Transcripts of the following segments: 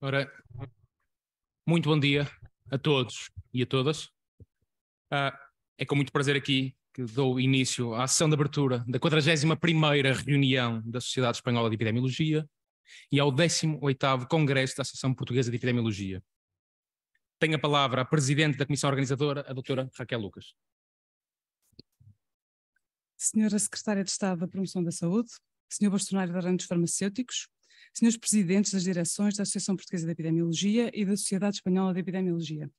Ora, muito bom dia a todos e a todas. Uh, é com muito prazer aqui que dou início à sessão de abertura da 41ª reunião da Sociedade Espanhola de Epidemiologia e ao 18º Congresso da Associação Portuguesa de Epidemiologia. Tem a palavra a Presidente da Comissão Organizadora, a doutora Raquel Lucas. Senhora Secretária de Estado da Promoção da Saúde, Senhor Bastonário de Arantes Farmacêuticos, senhores presidentes das direções da Associação Portuguesa de Epidemiologia e da Sociedade Espanhola de Epidemiologia.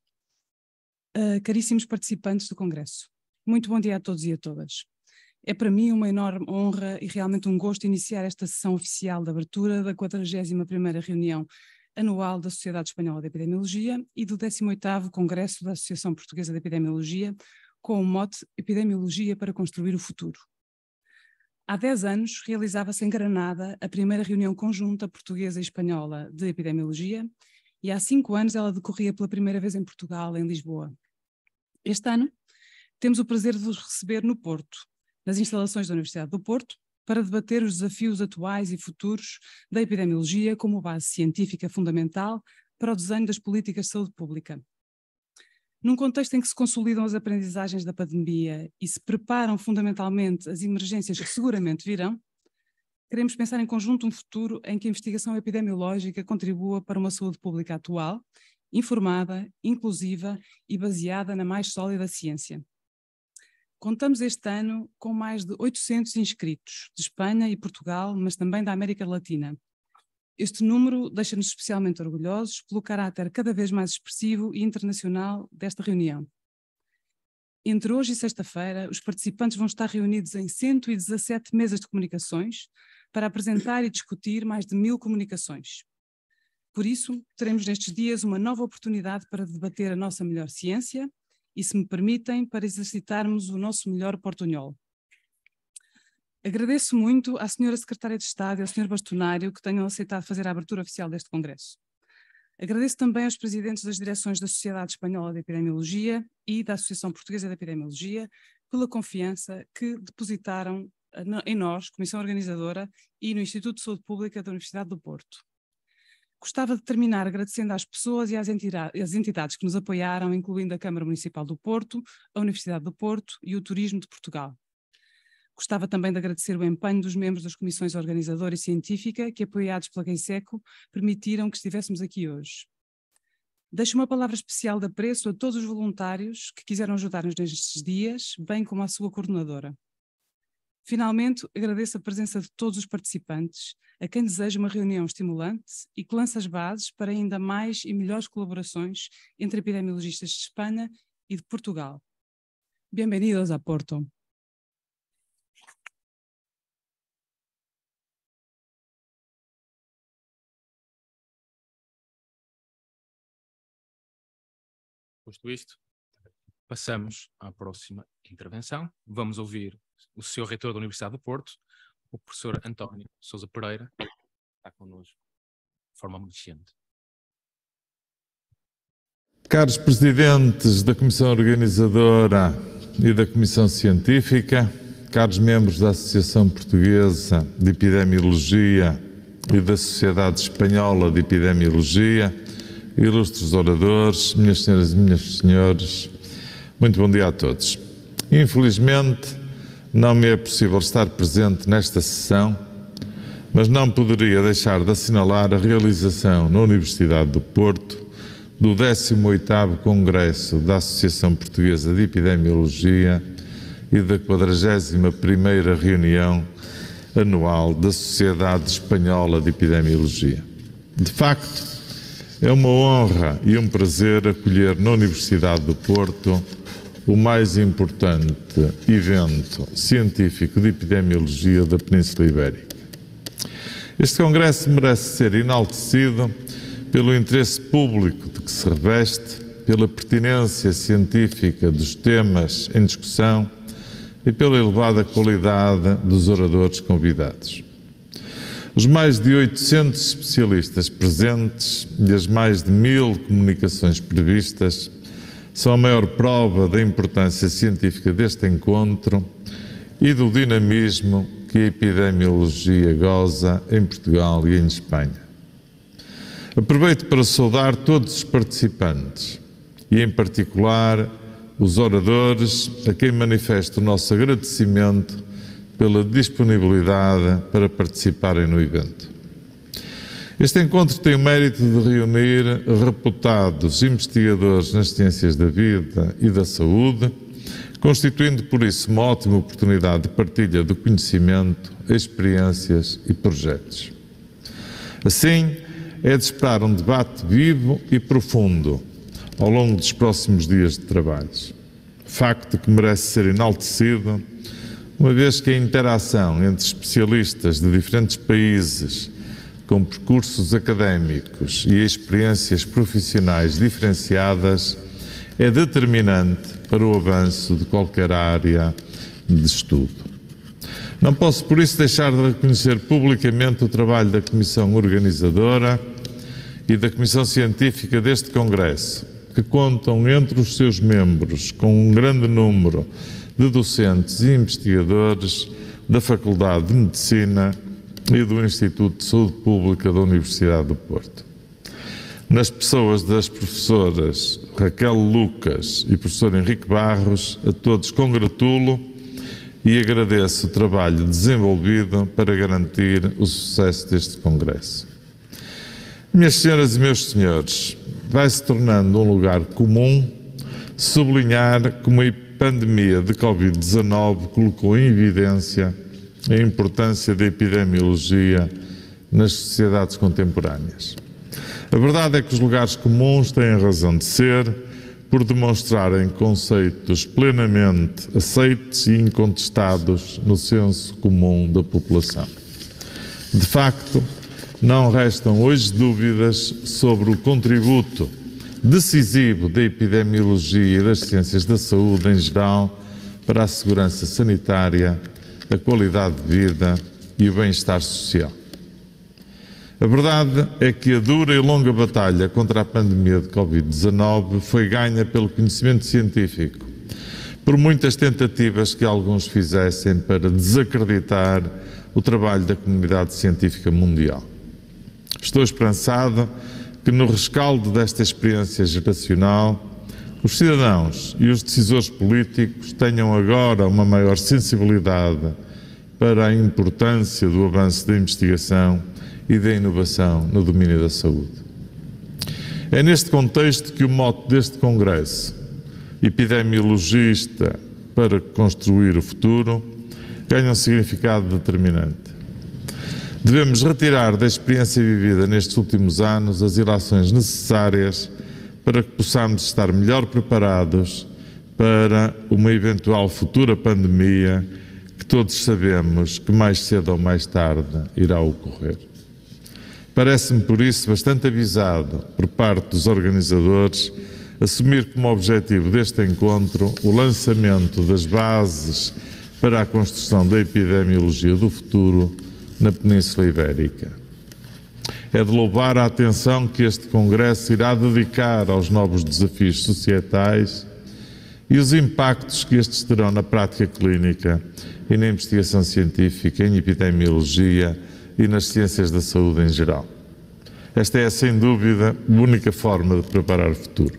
Uh, caríssimos participantes do Congresso, muito bom dia a todos e a todas. É para mim uma enorme honra e realmente um gosto iniciar esta sessão oficial de abertura da 41ª reunião anual da Sociedade Espanhola de Epidemiologia e do 18º Congresso da Associação Portuguesa de Epidemiologia, com o mote Epidemiologia para Construir o Futuro. Há 10 anos realizava-se em Granada a primeira reunião conjunta portuguesa e espanhola de epidemiologia e há 5 anos ela decorria pela primeira vez em Portugal, em Lisboa. Este ano temos o prazer de vos receber no Porto, nas instalações da Universidade do Porto, para debater os desafios atuais e futuros da epidemiologia como base científica fundamental para o desenho das políticas de saúde pública num contexto em que se consolidam as aprendizagens da pandemia e se preparam fundamentalmente as emergências que seguramente virão, queremos pensar em conjunto um futuro em que a investigação epidemiológica contribua para uma saúde pública atual, informada, inclusiva e baseada na mais sólida ciência. Contamos este ano com mais de 800 inscritos de Espanha e Portugal, mas também da América Latina, este número deixa-nos especialmente orgulhosos pelo caráter cada vez mais expressivo e internacional desta reunião. Entre hoje e sexta-feira, os participantes vão estar reunidos em 117 mesas de comunicações para apresentar e discutir mais de mil comunicações. Por isso, teremos nestes dias uma nova oportunidade para debater a nossa melhor ciência e, se me permitem, para exercitarmos o nosso melhor portunhol. Agradeço muito à Sra. Secretária de Estado e ao Sr. Bastonário que tenham aceitado fazer a abertura oficial deste Congresso. Agradeço também aos presidentes das direções da Sociedade Espanhola de Epidemiologia e da Associação Portuguesa de Epidemiologia pela confiança que depositaram eh, em nós, Comissão Organizadora, e no Instituto de Saúde Pública da Universidade do Porto. Gostava de terminar agradecendo às pessoas e às entidades que nos apoiaram, incluindo a Câmara Municipal do Porto, a Universidade do Porto e o Turismo de Portugal. Gostava também de agradecer o empenho dos membros das comissões organizadora e científica que, apoiados pela GAISECO, permitiram que estivéssemos aqui hoje. Deixo uma palavra especial de apreço a todos os voluntários que quiseram ajudar-nos nestes dias, bem como à sua coordenadora. Finalmente, agradeço a presença de todos os participantes, a quem desejo uma reunião estimulante e que lança as bases para ainda mais e melhores colaborações entre epidemiologistas de Espanha e de Portugal. Bem-vindos a Porto. Posto isto, passamos à próxima intervenção. Vamos ouvir o seu reitor da Universidade do Porto, o professor António Sousa Pereira, que está connosco de forma amanecente. Caros presidentes da Comissão Organizadora e da Comissão Científica, caros membros da Associação Portuguesa de Epidemiologia e da Sociedade Espanhola de Epidemiologia, ilustres oradores, minhas senhoras e minhas senhores, muito bom dia a todos. Infelizmente, não me é possível estar presente nesta sessão, mas não poderia deixar de assinalar a realização na Universidade do Porto do 18º Congresso da Associação Portuguesa de Epidemiologia e da 41ª reunião anual da Sociedade Espanhola de Epidemiologia. De facto, é uma honra e um prazer acolher na Universidade do Porto o mais importante evento científico de epidemiologia da Península Ibérica. Este congresso merece ser enaltecido pelo interesse público de que se reveste, pela pertinência científica dos temas em discussão e pela elevada qualidade dos oradores convidados. Os mais de 800 especialistas presentes e as mais de mil comunicações previstas são a maior prova da importância científica deste encontro e do dinamismo que a epidemiologia goza em Portugal e em Espanha. Aproveito para saudar todos os participantes e, em particular, os oradores a quem manifesto o nosso agradecimento pela disponibilidade para participarem no evento. Este encontro tem o mérito de reunir reputados investigadores nas ciências da vida e da saúde, constituindo por isso uma ótima oportunidade de partilha de conhecimento, experiências e projetos. Assim, é de esperar um debate vivo e profundo ao longo dos próximos dias de trabalhos. Facto que merece ser enaltecido uma vez que a interação entre especialistas de diferentes países com percursos académicos e experiências profissionais diferenciadas é determinante para o avanço de qualquer área de estudo. Não posso, por isso, deixar de reconhecer publicamente o trabalho da Comissão Organizadora e da Comissão Científica deste Congresso, que contam entre os seus membros com um grande número de docentes e investigadores da Faculdade de Medicina e do Instituto de Saúde Pública da Universidade do Porto. Nas pessoas das professoras Raquel Lucas e professor Henrique Barros, a todos congratulo e agradeço o trabalho desenvolvido para garantir o sucesso deste Congresso. Minhas senhoras e meus senhores, vai se tornando um lugar comum sublinhar como a pandemia de Covid-19 colocou em evidência a importância da epidemiologia nas sociedades contemporâneas. A verdade é que os lugares comuns têm a razão de ser por demonstrarem conceitos plenamente aceitos e incontestados no senso comum da população. De facto, não restam hoje dúvidas sobre o contributo decisivo da epidemiologia e das ciências da saúde em geral para a segurança sanitária, a qualidade de vida e o bem-estar social. A verdade é que a dura e longa batalha contra a pandemia de Covid-19 foi ganha pelo conhecimento científico, por muitas tentativas que alguns fizessem para desacreditar o trabalho da comunidade científica mundial. Estou esperançado que, no rescaldo desta experiência geracional, os cidadãos e os decisores políticos tenham agora uma maior sensibilidade para a importância do avanço da investigação e da inovação no domínio da saúde. É neste contexto que o mote deste Congresso, epidemiologista para construir o futuro, ganha um significado determinante. Devemos retirar da experiência vivida nestes últimos anos as ilações necessárias para que possamos estar melhor preparados para uma eventual futura pandemia que todos sabemos que mais cedo ou mais tarde irá ocorrer. Parece-me, por isso, bastante avisado por parte dos organizadores assumir como objetivo deste encontro o lançamento das bases para a construção da epidemiologia do futuro na Península Ibérica. É de louvar a atenção que este Congresso irá dedicar aos novos desafios societais e os impactos que estes terão na prática clínica e na investigação científica, em epidemiologia e nas ciências da saúde em geral. Esta é, sem dúvida, a única forma de preparar o futuro.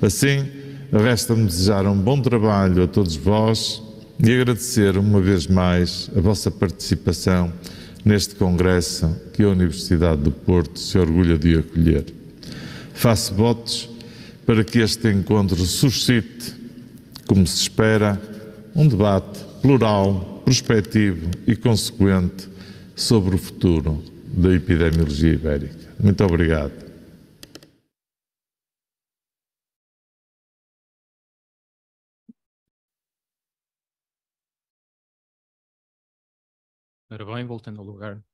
Assim, resta-me desejar um bom trabalho a todos vós e agradecer uma vez mais a vossa participação neste congresso que a Universidade do Porto se orgulha de acolher. Faço votos para que este encontro suscite, como se espera, um debate plural, prospectivo e consequente sobre o futuro da epidemiologia ibérica. Muito obrigado. Ora bem, voltando ao lugar.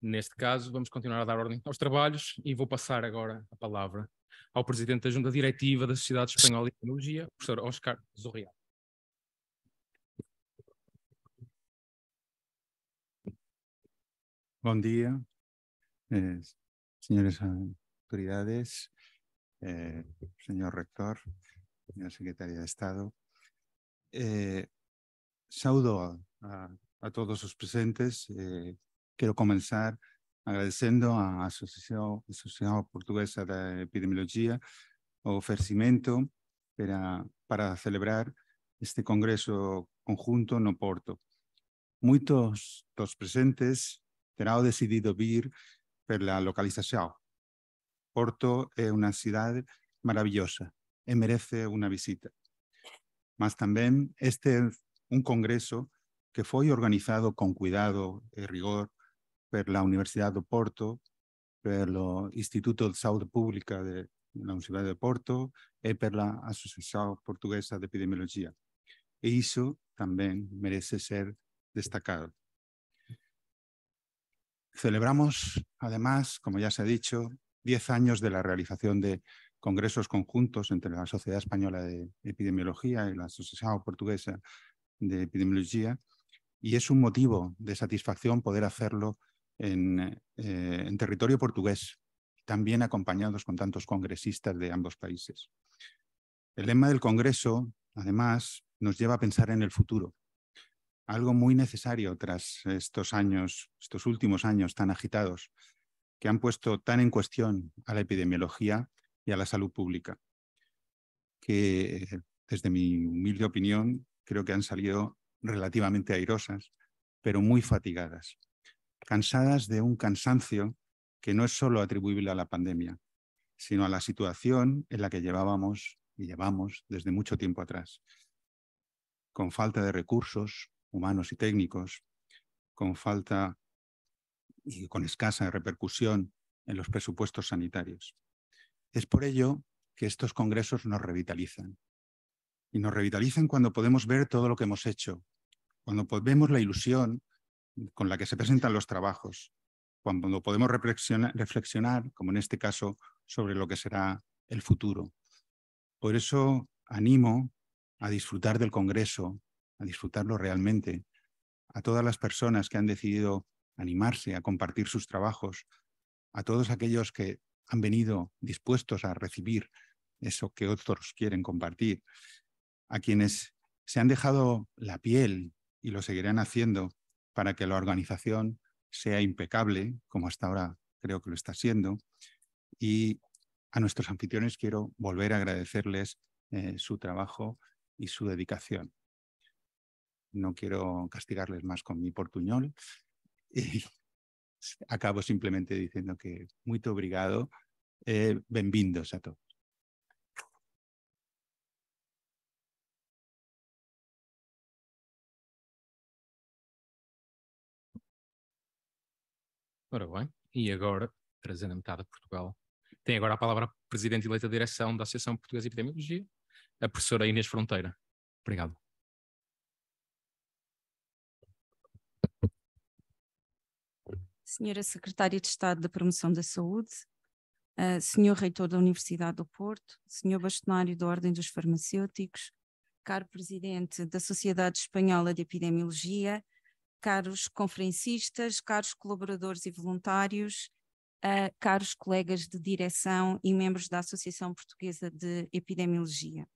Neste caso, vamos continuar a dar ordem aos trabalhos e vou passar agora a palavra ao Presidente da Junta Diretiva da Sociedade Espanhola de Tecnologia, professor Oscar Zorrial. Bom dia, eh, senhores autoridades, eh, senhor rector, senhora secretária de Estado. Eh, saúdo a a todos los presentes. Eh, quiero comenzar agradeciendo a la Asociación, Portuguesa de Epidemiología o ofrecimiento para, celebrar este congreso conjunto en Muchos de los presentes han decidido vir la localización. Porto es una ciudad maravillosa y merece una visita. Mas también este es un congreso que fue organizado con cuidado y eh, rigor por la Universidad de Porto, por el Instituto de Salud Pública de, la Universidad de Porto y por la Asociación Portuguesa de Epidemiología. E eso también merece ser destacado. Celebramos, además, como ya se ha dicho, 10 años de la realización de congresos conjuntos entre la Sociedad Española de Epidemiología y la Asociación Portuguesa de Epidemiología, y es un motivo de satisfacción poder hacerlo eh, en, territorio portugués, también acompañados con tantos congresistas de ambos países. El lema del Congreso, además, nos lleva a pensar en el futuro, algo muy necesario tras estos años, estos últimos años tan agitados, que han puesto tan en cuestión a la epidemiología y a la salud pública, que desde mi humilde opinión creo que han salido relativamente airosas, pero muy fatigadas, cansadas de un cansancio que no es solo atribuible a la pandemia, sino a la situación en la que llevábamos y llevamos desde mucho tiempo atrás, con falta de recursos humanos y técnicos, con falta y con escasa repercusión en los presupuestos sanitarios. Es por ello que estos congresos nos revitalizan. Y nos revitalizan cuando podemos ver todo lo que hemos hecho, cuando pues, vemos la ilusión con la que se presentan los trabajos, cuando podemos reflexionar, reflexionar, como en este caso, sobre lo que será el futuro. Por eso animo a disfrutar del Congreso, a disfrutarlo realmente, a todas las personas que han decidido animarse a compartir sus trabajos, a todos aquellos que han venido dispuestos a recibir eso que otros quieren compartir, a quienes se han dejado la piel y lo seguirán haciendo para que la organización sea impecable, como hasta ahora creo que lo está siendo. Y a nuestros anfitriones quiero volver a agradecerles eh, su trabajo y su dedicación. No quiero castigarles más con mi portuñol. Y acabo simplemente diciendo que muy obrigado, eh, a todos. Ora bem, e agora, trazendo a metade de Portugal, tem agora a palavra a Presidente eleita da Direção da Associação Portuguesa de Epidemiologia, a professora Inês Fronteira. Obrigado. Senhora Secretária de Estado da Promoção da Saúde, uh, Senhor Reitor da Universidade do Porto, Senhor Bastonário da Ordem dos Farmacêuticos, caro Presidente da Sociedade Espanhola de Epidemiologia, caros conferencistas, caros colaboradores e voluntários, uh, caros colegas de direção e membros da Associação Portuguesa de Epidemiologia.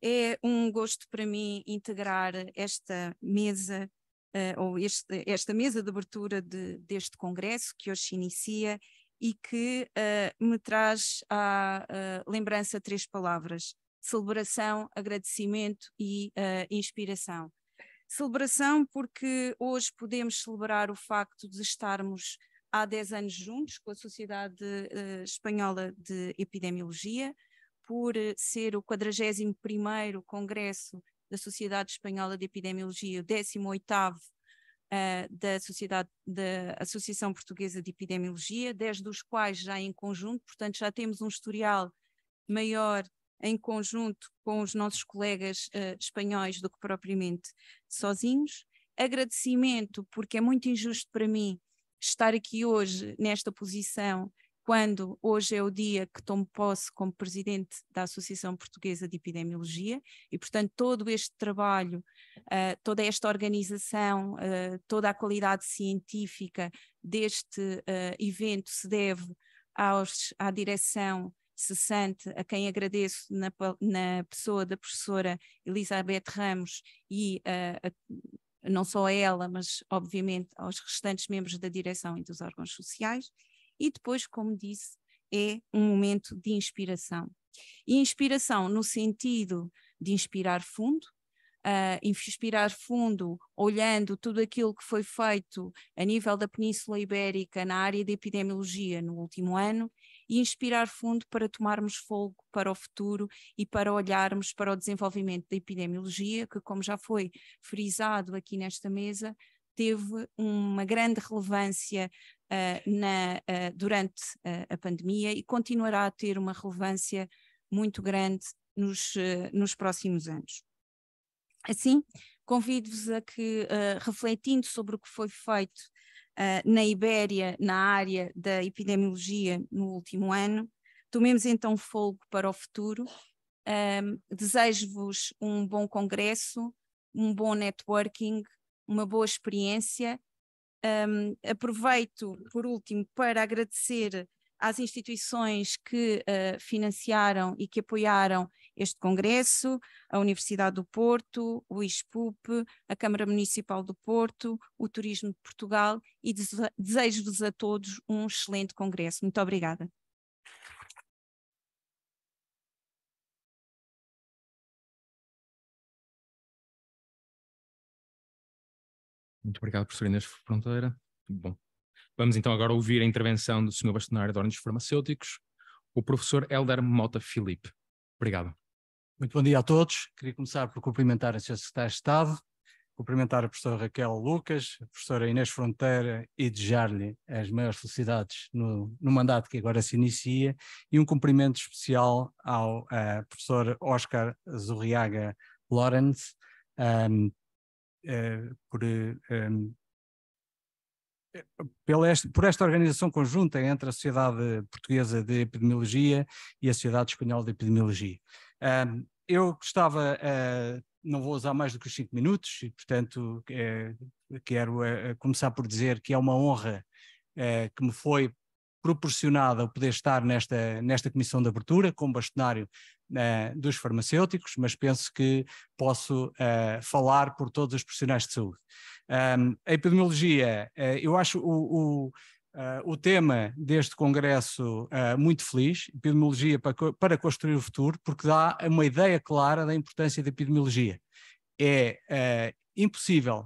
É um gosto para mim integrar esta mesa, uh, ou este, esta mesa de abertura de, deste congresso que hoje se inicia e que uh, me traz à lembrança três palavras: celebração, agradecimento e inspiração Celebração porque hoje podemos celebrar o facto de estarmos há 10 anos juntos com a Sociedade eh, Espanhola de Epidemiologia, por eh, ser o 41º Congresso da Sociedade Espanhola de Epidemiologia, o 18º eh, da, Sociedade, da Associação Portuguesa de Epidemiologia, 10 dos quais já em conjunto, portanto já temos um historial maior em conjunto com os nossos colegas uh, espanhóis do que propriamente sozinhos. Agradecimento, porque é muito injusto para mim estar aqui hoje nesta posição, quando hoje é o dia que tomo posse como presidente da Associação Portuguesa de Epidemiologia, e portanto todo este trabalho, uh, toda esta organização, uh, toda a qualidade científica deste evento se deve aos, à direção cessante, a quem agradeço na, na pessoa da professora Elizabeth Ramos e uh, a, não só a ela, mas obviamente aos restantes membros da direção e dos órgãos sociais. E depois, como disse, é um momento de inspiração. E inspiração no sentido de inspirar fundo, uh, inspirar fundo, olhando tudo aquilo que foi feito a nível da Península Ibérica na área de epidemiologia no último ano e inspirar fundo para tomarmos fogo para o futuro e para olharmos para o desenvolvimento da epidemiologia, que, como já foi frisado aqui nesta mesa, teve uma grande relevância uh, na, uh, durante uh, a pandemia e continuará a ter uma relevância muito grande nos, nos próximos anos. Assim, convido-vos a que, refletindo sobre o que foi feito uh, na Ibéria na área da epidemiologia no último ano. Tomemos então fogo para o futuro. Um, Desejo-vos um bom congresso, um bom networking, uma boa experiência. Um, aproveito, por último, para agradecer às instituições que uh, financiaram e que apoiaram este Congresso, a Universidade do Porto, o ISPUP, a Câmara Municipal do Porto, o Turismo de Portugal e desejo-vos a todos um excelente Congresso. Muito obrigada. Muito obrigado, professora Inês Fronteira. Bom, Vamos então agora ouvir a intervenção do Sr. Bastonário de Ordens Farmacêuticos, o professor Helder Mota Filipe. Obrigado. Muito bom dia a todos. Queria começar por cumprimentar a Sra. Secretária de Estado, cumprimentar a professora Raquel Lucas, a professora Inês Fronteira e desejar-lhe as maiores felicidades no, no, mandato que agora se inicia e um cumprimento especial ao eh, professor Oscar Zurriaga Lawrence um, ehm, uh, eh, por um, eh, ehm, pela este, por esta organização conjunta entre a Sociedade Portuguesa de Epidemiologia e a Sociedade Espanhola de Epidemiologia. Um, eu gostava, uh, não vou usar mais do que os cinco minutos, e portanto é, quero é, é, começar por dizer que é uma honra que me foi proporcionada o poder estar nesta, nesta comissão de abertura, como bastonário uh, dos farmacêuticos, mas penso que posso uh, falar por todos os profissionais de saúde. Um, a epidemiologia, uh, eu acho o, o Uh, o tema deste congresso uh, muito feliz, epidemiologia para, para, construir o futuro, porque dá uma ideia clara da importância da epidemiologia. É uh, impossível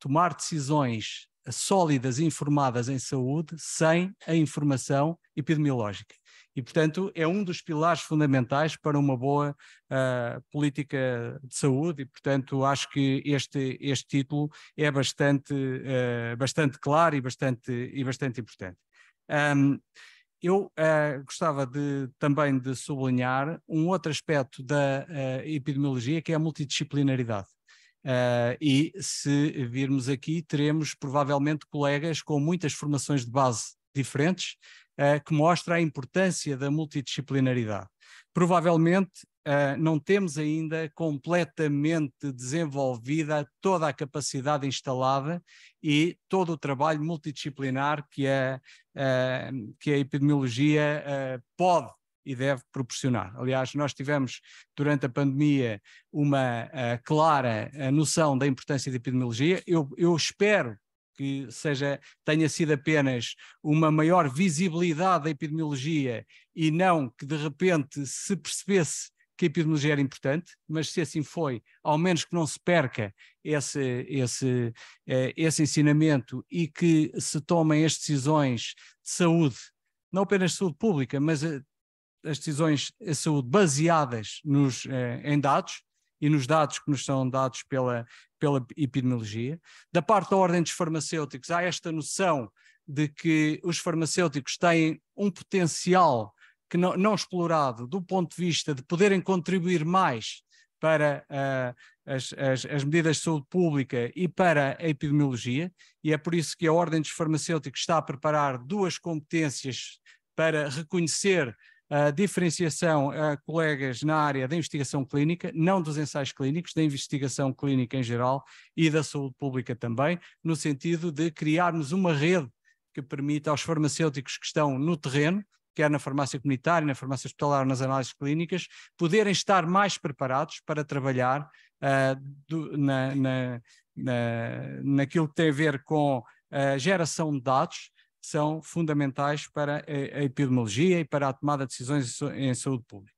tomar decisões sólidas e informadas em saúde sem a informação epidemiológica. E, portanto, é um dos pilares fundamentais para uma boa uh, política de saúde, e, portanto, acho que este, este título é bastante, uh, bastante claro e bastante, e bastante importante. Um, eu uh, gostava de, também de sublinhar um outro aspecto da epidemiologia, que é a multidisciplinaridade. Uh, e se virmos aqui, teremos provavelmente colegas com muitas formações de base diferentes, uh, que mostra a importância da multidisciplinaridade. Provavelmente uh, não temos ainda completamente desenvolvida toda a capacidade instalada e todo o trabalho multidisciplinar que a, que a epidemiologia pode e deve proporcionar. Aliás, nós tivemos durante a pandemia uma uh, clara uh, noção da importância da epidemiologia. Eu, eu espero que seja tenha sido apenas uma maior visibilidade da epidemiologia e não que de repente se percebesse que a epidemiologia era importante, mas se assim foi, ao menos que não se perca esse, esse, eh, esse ensinamento e que se tomem as decisões de saúde, não apenas de saúde pública, mas as decisões de saúde baseadas nos, eh, em dados e nos dados que nos são dados pela, pela epidemiologia. Da parte da ordem dos farmacêuticos, há esta noção de que os farmacêuticos têm um potencial que não, não explorado do ponto de vista de poderem contribuir mais para uh, as, as, as, medidas de saúde pública e para a epidemiologia, e é por isso que a Ordem dos Farmacêuticos está a preparar duas competências para reconhecer a diferenciação a colegas na área da investigação clínica, não dos ensaios clínicos, da investigação clínica em geral e da saúde pública também, no sentido de criarmos uma rede que permita aos farmacêuticos que estão no terreno, quer na farmácia comunitária, na farmácia hospitalar, nas análises clínicas, poderem estar mais preparados para trabalhar uh, do, na, na, na, naquilo que tem a ver com a geração de dados, são fundamentais para a, epidemiologia e para a tomada de decisões em saúde pública.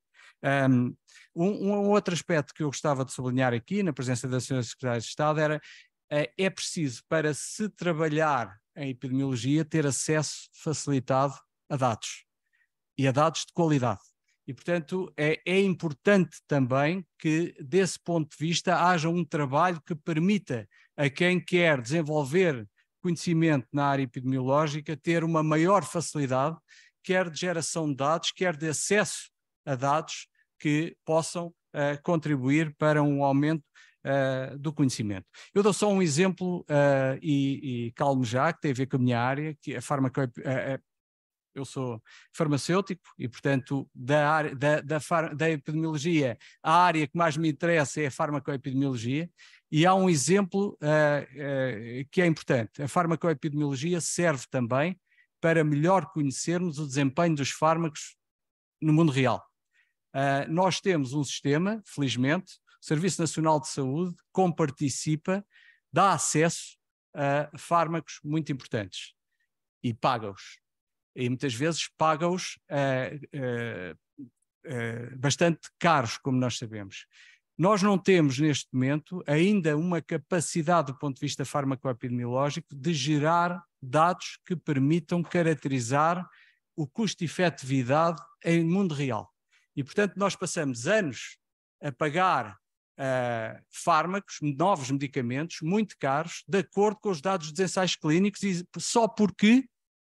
Um, um outro aspecto que eu gostava de sublinhar aqui, na presença da Sra. Secretária de Estado, era eh, é preciso, para se trabalhar em epidemiologia, ter acesso facilitado a dados e a dados de qualidade. E, portanto, é, é, importante também que, desse ponto de vista, haja um trabalho que permita a quem quer desenvolver conhecimento na área epidemiológica, ter uma maior facilidade, quer de geração de dados, quer de acesso a dados que possam uh, contribuir para um aumento uh, do conhecimento. Eu dou só um exemplo, uh, e, e, calmo já, que tem a ver com a minha área, que é a, farmaco, eu sou farmacêutico e, portanto, da, área, da, da, da epidemiologia, a área que mais me interessa é a farmacoepidemiologia. E há um exemplo uh, uh, que é importante. A farmacoepidemiologia serve também para melhor conhecermos o desempenho dos fármacos no mundo real. Uh, nós temos um sistema, felizmente, o Serviço Nacional de Saúde comparticipa, dá acesso a fármacos muito importantes e paga-os e muitas vezes paga-os eh, eh, eh, bastante caros, como nós sabemos. Nós não temos neste momento ainda uma capacidade, do ponto de vista farmacoepidemiológico, de gerar dados que permitam caracterizar o custo-efetividade em mundo real. E, portanto, nós passamos anos a pagar uh, fármacos, novos medicamentos, muito caros, de acordo com os dados dos ensaios clínicos, e só porque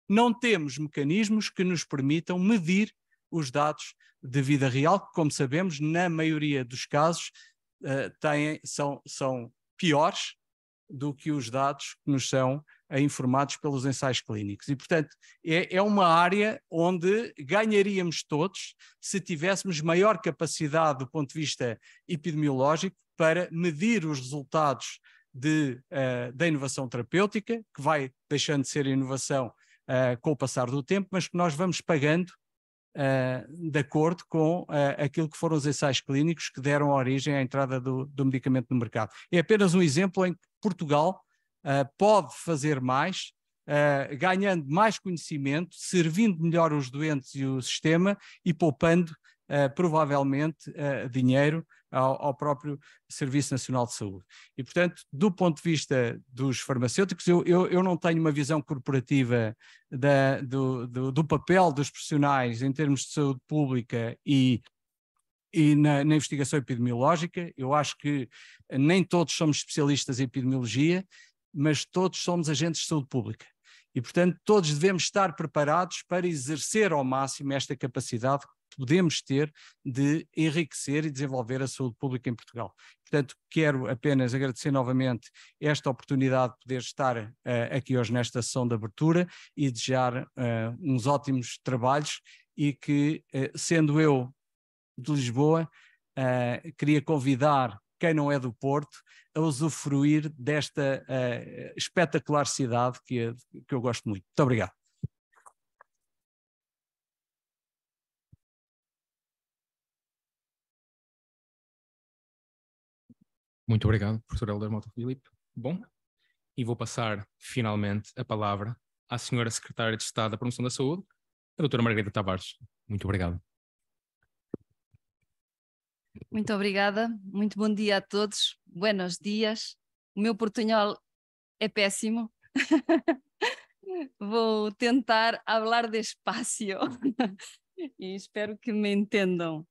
não temos mecanismos que nos permitam medir os dados de vida real, que, como sabemos, na maioria dos casos uh, têm, são, são piores do que os dados que nos são eh, informados pelos ensaios clínicos. E, portanto, é, é, uma área onde ganharíamos todos se tivéssemos maior capacidade do ponto de vista epidemiológico para medir os resultados de, uh, da inovação terapêutica, que vai deixando de ser inovação uh, com o passar do tempo, mas que nós vamos pagando uh, de acordo com uh, aquilo que foram os ensaios clínicos que deram origem à entrada do, do medicamento no mercado. É apenas um exemplo em que Portugal pode fazer mais Uh, ganhando mais conhecimento, servindo melhor os doentes e o sistema e poupando uh, provavelmente uh, dinheiro ao, ao, próprio Serviço Nacional de Saúde. E, portanto, do ponto de vista dos farmacêuticos, eu, eu, eu não tenho uma visão corporativa da, do, do, do, papel dos profissionais em termos de saúde pública e, e na, na investigação epidemiológica. Eu acho que nem todos somos especialistas em epidemiologia, mas todos somos agentes de saúde pública. E, portanto, todos devemos estar preparados para exercer ao máximo esta capacidade podemos ter de enriquecer e desenvolver a saúde pública em Portugal. Portanto, quero apenas agradecer novamente esta oportunidade de poder estar uh, aqui hoje nesta sessão de abertura e desejar uh, uns ótimos trabalhos e que, uh, sendo eu de Lisboa, queria convidar quem não é do Porto, a usufruir desta uh, espetacular cidade que, que eu gosto muito. Muito obrigado. Muito obrigado, professor Helder Mota Filipe. Bom, e vou passar finalmente a palavra à senhora secretária de Estado da Promoção da Saúde, a doutora Margarida Tavares. Muito obrigado. Muito obrigada, muito bom dia a todos, buenos dias. O meu portunhol é péssimo. Vou tentar falar despacio e espero que me entendam.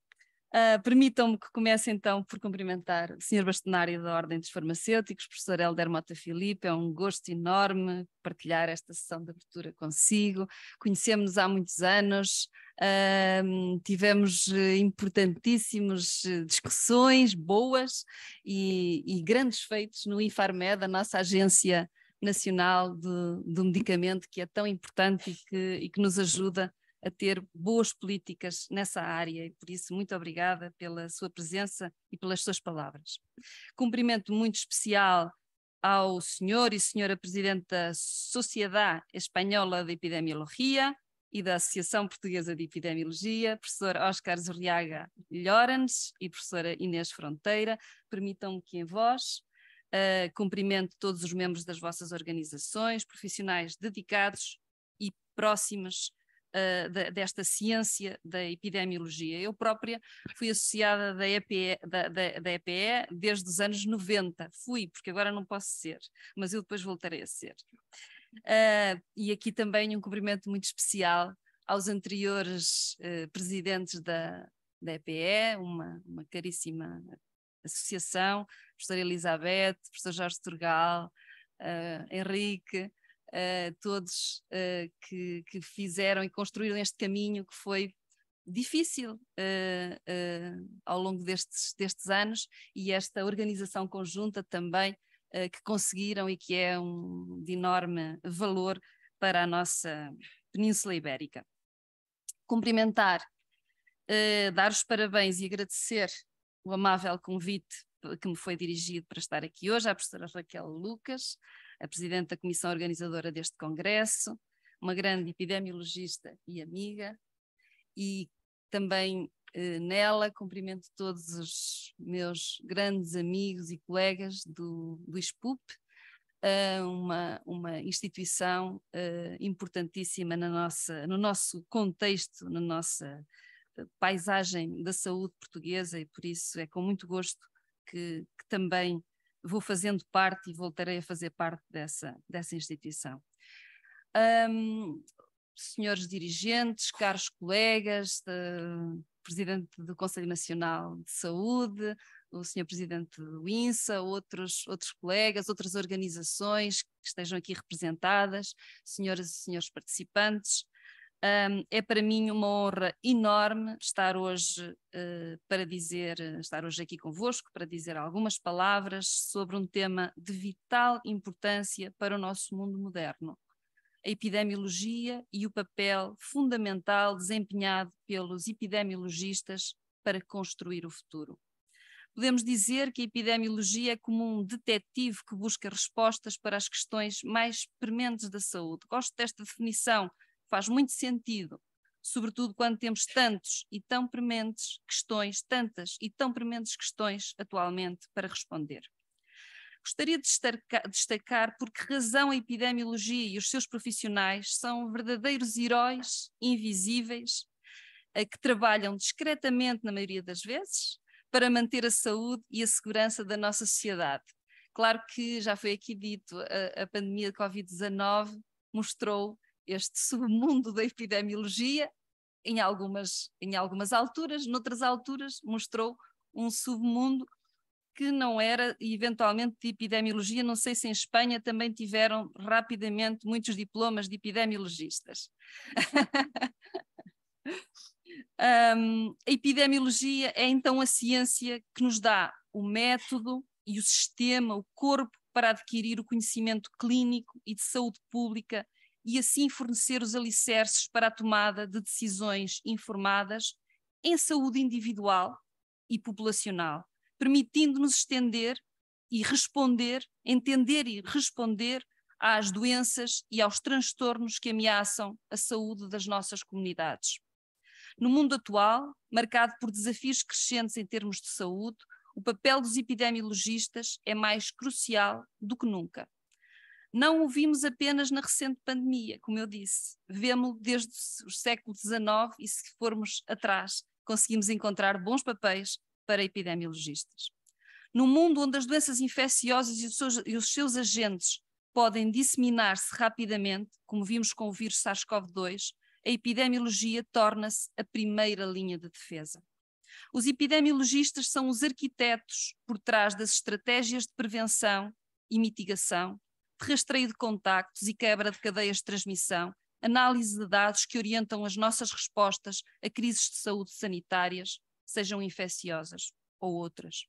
Uh, Permitam-me que comece então por cumprimentar o Sr. Bastonário da Ordem dos Farmacêuticos, professor Helder Mota Filipe, é um gosto enorme partilhar esta sessão de abertura consigo. Conhecemos-nos há muitos anos, uh, tivemos eh, importantíssimas eh, discussões boas e, e grandes feitos no Infarmed, a nossa agência nacional do, medicamento que é tão importante e que, e que nos ajuda a ter boas políticas nessa área e por isso muito obrigada pela sua presença e pelas suas palavras. Cumprimento muito especial ao senhor e senhora presidente da Sociedade Espanhola de Epidemiologia e da Associação Portuguesa de Epidemiologia, professor Oscar zuriaga Llorens e professora Inês Fronteira. Permitam-me que em vós uh, eh, cumprimento todos os membros das vossas organizações, profissionais dedicados e próximos ah, de, desta ciência da epidemiologia. Eu própria fui associada da EPE, da, da, da EPE desde os anos 90. Fui, porque agora não posso ser, mas eu depois voltarei a ser. Uh, e aqui também um cumprimento muito especial aos anteriores uh, presidentes da, da EPE, uma, uma caríssima associação, professora Elizabeth, professor Jorge Turgal, uh, Henrique, uh, todos uh, que, que, fizeram e construíram este caminho que foi difícil uh, ao longo destes, destes anos e esta organização conjunta também que conseguiram e que é um, de enorme valor para a nossa Península Ibérica. Cumprimentar, dar os parabéns e agradecer o amável convite que me foi dirigido para estar aqui hoje, à professora Raquel Lucas, a presidente da comissão organizadora deste congresso, uma grande epidemiologista e amiga, e também eh, nela cumprimento todos os meus grandes amigos e colegas do, do ISPUP, uma, uma instituição uh, importantíssima na nossa, no nosso contexto, na nossa eh, paisagem da saúde portuguesa, e por isso é com muito gosto que, que também vou fazendo parte e voltarei a fazer parte dessa, dessa instituição. Um, senhores dirigentes, caros colegas, de, presidente do Conselho Nacional de Saúde, o senhor presidente do INSA, outros, outros colegas, outras organizações que estejam aqui representadas, senhoras e senhores participantes, um, é para mim uma honra enorme estar hoje uh, para dizer, estar hoje aqui convosco para dizer algumas palavras sobre um tema de vital importância para o nosso mundo moderno, a epidemiologia e o papel fundamental desempenhado pelos epidemiologistas para construir o futuro. Podemos dizer que a epidemiologia é como um detetive que busca respostas para as questões mais prementes da saúde. Gosto desta definição faz muito sentido, sobretudo quando temos tantos e tão prementes questões, tantas e tão prementes questões atualmente para responder. Gostaria de destacar, destacar por que razão a epidemiologia e os seus profissionais são verdadeiros heróis invisíveis que trabalham discretamente, na maioria das vezes, para manter a saúde e a segurança da nossa sociedade. Claro que já foi aqui dito, a, a pandemia de Covid-19 mostrou este submundo da epidemiologia, em algumas, em algumas alturas, noutras alturas, mostrou um submundo que não era eventualmente de epidemiologia. Não sei se em Espanha também tiveram rapidamente muitos diplomas de epidemiologistas. um, a epidemiologia é então a ciência que nos dá o método e o sistema, o corpo para adquirir o conhecimento clínico e de saúde pública e assim fornecer os alicerces para a tomada de decisões informadas em saúde individual e populacional, permitindo-nos estender e responder, entender e responder às doenças e aos transtornos que ameaçam a saúde das nossas comunidades. No mundo atual, marcado por desafios crescentes em termos de saúde, o papel dos epidemiologistas é mais crucial do que nunca. Não o vimos apenas na recente pandemia, como eu disse, vemos-lo desde o século XIX e, se formos atrás, conseguimos encontrar bons papéis para epidemiologistas. No mundo onde as doenças infecciosas e os seus agentes podem disseminar-se rapidamente, como vimos com o vírus SARS-CoV-2, a epidemiologia torna-se a primeira linha de defesa. Os epidemiologistas são os arquitetos por trás das estratégias de prevenção e mitigação de rastreio de contactos e quebra de cadeias de transmissão, análise de dados que orientam as nossas respostas a crises de saúde sanitárias, sejam infecciosas ou outras.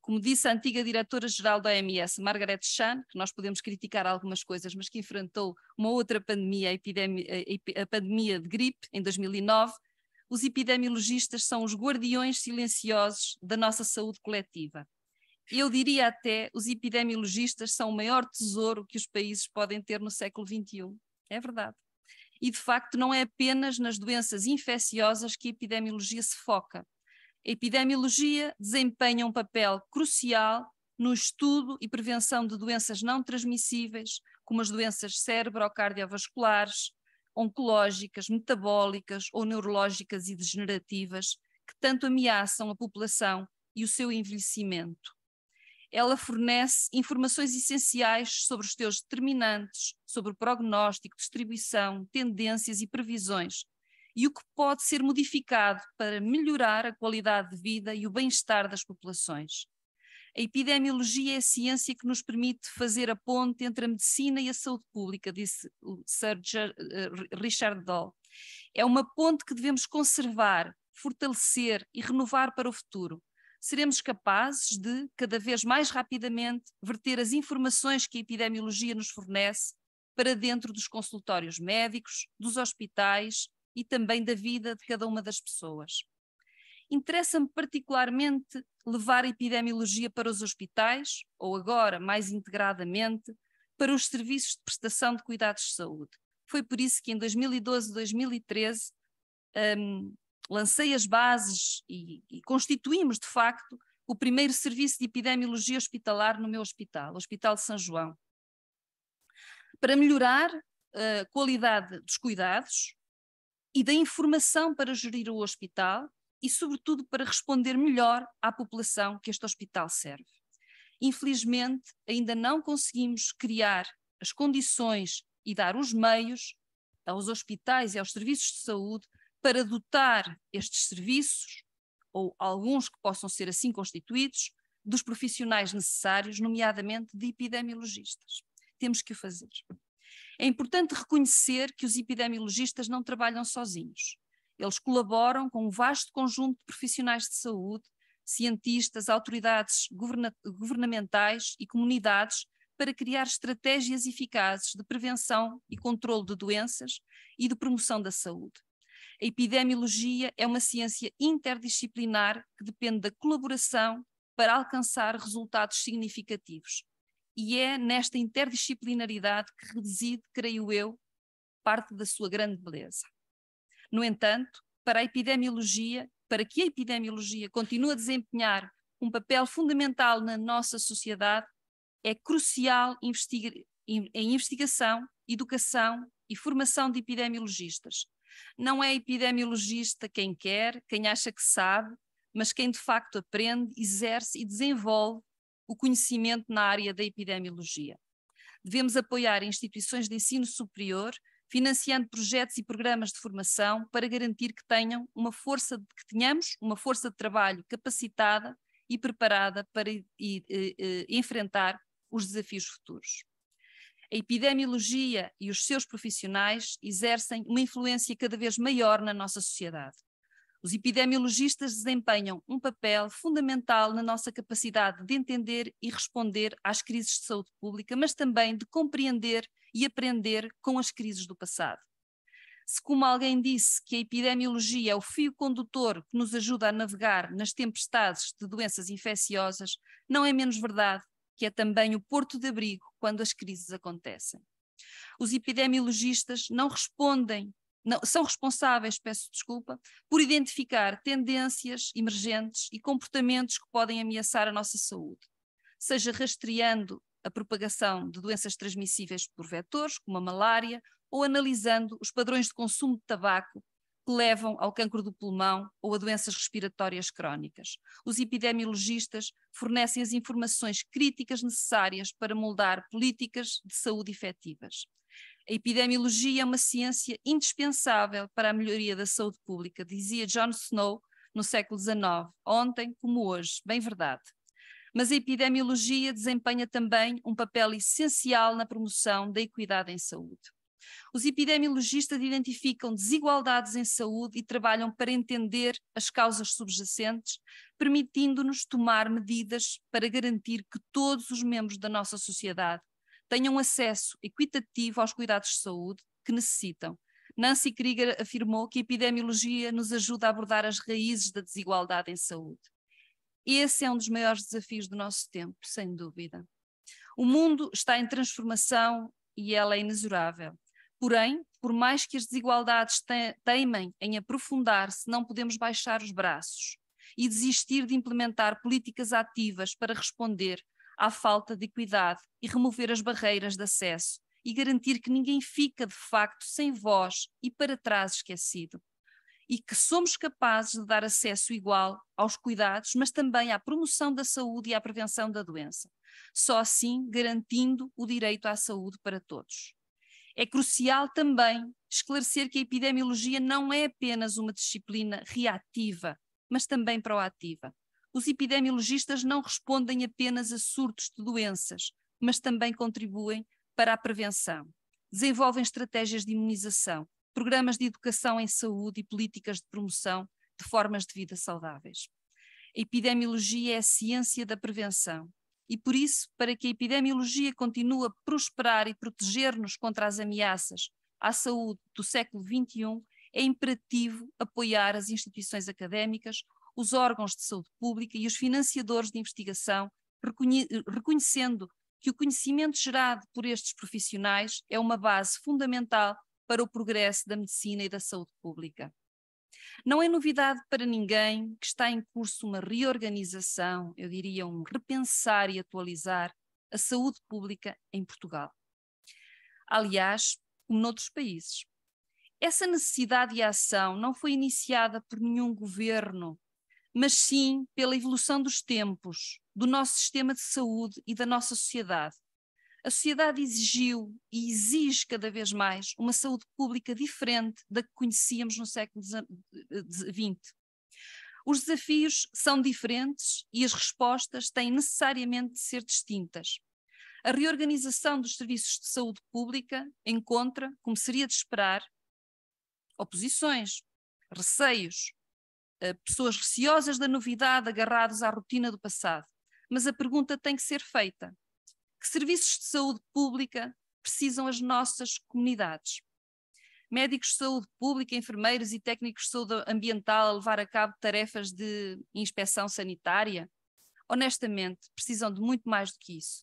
Como disse a antiga diretora-geral da OMS, Margaret Chan, que nós podemos criticar algumas coisas, mas que enfrentou uma outra pandemia, a, a pandemia de gripe, em 2009, os epidemiologistas são os guardiões silenciosos da nossa saúde coletiva eu diria até os epidemiologistas são o maior tesouro que os países podem ter no século XXI. É verdade. E, de facto, não é apenas nas doenças infecciosas que a epidemiologia se foca. A epidemiologia desempenha um papel crucial no estudo e prevenção de doenças não transmissíveis, como as doenças cerebrocardiovasculares, oncológicas, metabólicas ou neurológicas e degenerativas, que tanto ameaçam a população e o seu envelhecimento ela fornece informações essenciais sobre os teus determinantes, sobre o prognóstico, distribuição, tendências e previsões, e o que pode ser modificado para melhorar a qualidade de vida e o bem-estar das populações. A epidemiologia é a ciência que nos permite fazer a ponte entre a medicina e a saúde pública, disse Sir eh, Richard Doll. É uma ponte que devemos conservar, fortalecer e renovar para o futuro seremos capazes de, cada vez mais rapidamente, verter as informações que a epidemiologia nos fornece para dentro dos consultórios médicos, dos hospitais e também da vida de cada uma das pessoas. Interessa-me particularmente levar a epidemiologia para os hospitais, ou agora, mais integradamente, para os serviços de prestação de cuidados de saúde. Foi por isso que em 2012 2013 um, lancei as bases e, e constituímos, de facto, o primeiro serviço de epidemiologia hospitalar no meu hospital, o Hospital de São João, para melhorar a eh, qualidade dos cuidados e da informação para gerir o hospital e, sobretudo, para responder melhor à população que este hospital serve. Infelizmente, ainda não conseguimos criar as condições e dar os meios aos hospitais e aos serviços de saúde para dotar estes serviços, ou alguns que possam ser assim constituídos, dos profissionais necessários, nomeadamente de epidemiologistas. Temos que o fazer. É importante reconhecer que os epidemiologistas não trabalham sozinhos. Eles colaboram com um vasto conjunto de profissionais de saúde, cientistas, autoridades governamentais e comunidades para criar estratégias eficazes de prevenção e controle de doenças e de promoção da saúde. A epidemiologia é uma ciência interdisciplinar que depende da colaboração para alcançar resultados significativos. E é nesta interdisciplinaridade que reside, creio eu, parte da sua grande beleza. No entanto, para a epidemiologia, para que a epidemiologia continue a desempenhar um papel fundamental na nossa sociedade, é crucial investigar, em investigação, educação e formação de epidemiologistas, não é epidemiologista quem quer, quem acha que sabe, mas quem de facto aprende, exerce e desenvolve o conhecimento na área da epidemiologia. Devemos apoiar instituições de ensino superior, financiando projetos e programas de formação para garantir que tenham uma força de, que tenhamos uma força de trabalho capacitada e preparada para e, e, e, enfrentar os desafios futuros. A epidemiologia e os seus profissionais exercem uma influência cada vez maior na nossa sociedade. Os epidemiologistas desempenham um papel fundamental na nossa capacidade de entender e responder às crises de saúde pública, mas também de compreender e aprender com as crises do passado. Se, como alguém disse, que a epidemiologia é o fio condutor que nos ajuda a navegar nas tempestades de doenças infecciosas, não é menos verdade que é também o porto de abrigo quando as crises acontecem. Os epidemiologistas não respondem, não, são responsáveis, peço desculpa, por identificar tendências emergentes e comportamentos que podem ameaçar a nossa saúde, seja rastreando a propagação de doenças transmissíveis por vetores, como a malária, ou analisando os padrões de consumo de tabaco que levam ao cancro do pulmão ou a doenças respiratórias crónicas. Os epidemiologistas fornecem as informações críticas necessárias para moldar políticas de saúde efetivas. A epidemiologia é uma ciência indispensável para a melhoria da saúde pública, dizia John Snow no século XIX, ontem como hoje, bem verdade. Mas a epidemiologia desempenha também um papel essencial na promoção da equidade em saúde. Os epidemiologistas identificam desigualdades em saúde e trabalham para entender as causas subjacentes, permitindo-nos tomar medidas para garantir que todos os membros da nossa sociedade tenham acesso equitativo aos cuidados de saúde que necessitam. Nancy Krieger afirmou que a epidemiologia nos ajuda a abordar as raízes da desigualdade em saúde. Esse é um dos maiores desafios do nosso tempo, sem dúvida. O mundo está em transformação e ela é inexorável. Porém, por mais que as desigualdades teimem em aprofundar-se, não podemos baixar os braços e desistir de implementar políticas ativas para responder à falta de equidade e remover as barreiras de acesso e garantir que ninguém fica de facto sem voz e para trás esquecido. E que somos capazes de dar acesso igual aos cuidados, mas também à promoção da saúde e à prevenção da doença. Só assim garantindo o direito à saúde para todos. É crucial também esclarecer que a epidemiologia não é apenas uma disciplina reativa, mas também proativa. Os epidemiologistas não respondem apenas a surtos de doenças, mas também contribuem para a prevenção. Desenvolvem estratégias de imunização, programas de educação em saúde e políticas de promoção de formas de vida saudáveis. A epidemiologia é a ciência da prevenção, e por isso, para que a epidemiologia continue a prosperar e proteger-nos contra as ameaças à saúde do século XXI, é imperativo apoiar as instituições académicas, os órgãos de saúde pública e os financiadores de investigação, reconhe reconhecendo que o conhecimento gerado por estes profissionais é uma base fundamental para o progresso da medicina e da saúde pública. Não é novidade para ninguém que está em curso uma reorganização, eu diria um repensar e atualizar a saúde pública em Portugal. Aliás, como noutros países. Essa necessidade de ação não foi iniciada por nenhum governo, mas sim pela evolução dos tempos, do nosso sistema de saúde e da nossa sociedade, a sociedade exigiu e exige cada vez mais uma saúde pública diferente da que conhecíamos no século XX. Eh, Os desafios são diferentes e as respostas têm necessariamente de ser distintas. A reorganização dos serviços de saúde pública encontra, como seria de esperar, oposições, receios, eh, pessoas receosas da novidade agarradas à rotina do passado. Mas a pergunta tem que ser feita: que serviços de saúde pública precisam as nossas comunidades? Médicos de saúde pública, enfermeiros e técnicos de saúde ambiental a levar a cabo tarefas de inspeção sanitária? Honestamente, precisam de muito mais do que isso.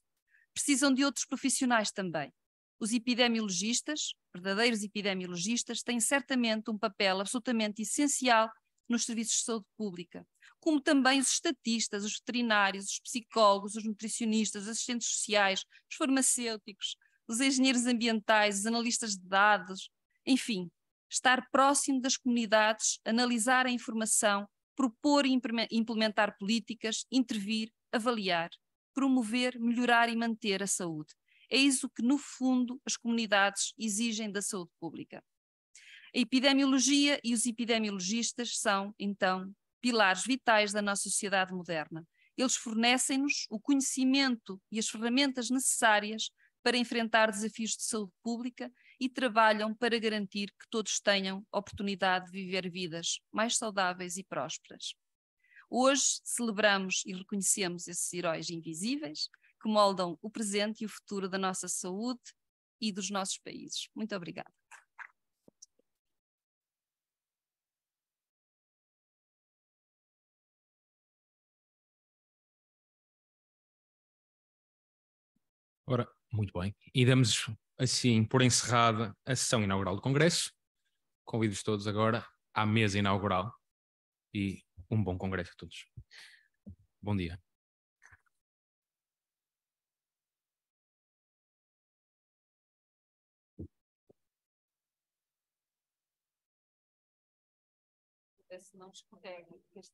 Precisam de outros profissionais também. Os epidemiologistas, verdadeiros epidemiologistas, têm certamente um papel absolutamente essencial nos serviços de saúde pública, como também os estatistas, os veterinários, os psicólogos, os nutricionistas, os assistentes sociais, os farmacêuticos, os engenheiros ambientais, os analistas de dados, enfim, estar próximo das comunidades, analisar a informação, propor e implementar políticas, intervir, avaliar, promover, melhorar e manter a saúde. É isso que, no fundo, as comunidades exigem da saúde pública. A epidemiologia e os epidemiologistas são, então, pilares vitais da nossa sociedade moderna. Eles fornecem-nos o conhecimento e as ferramentas necessárias para enfrentar desafios de saúde pública e trabalham para garantir que todos tenham oportunidade de viver vidas mais saudáveis e prósperas. Hoje celebramos e reconhecemos esses heróis invisíveis que moldam o presente e o futuro da nossa saúde e dos nossos países. Muito obrigada. Ora, muito bem. E damos assim por encerrada a sessão inaugural do Congresso. Convido-os todos agora à mesa inaugural e um bom Congresso a todos. Bom dia. se não escorrega, este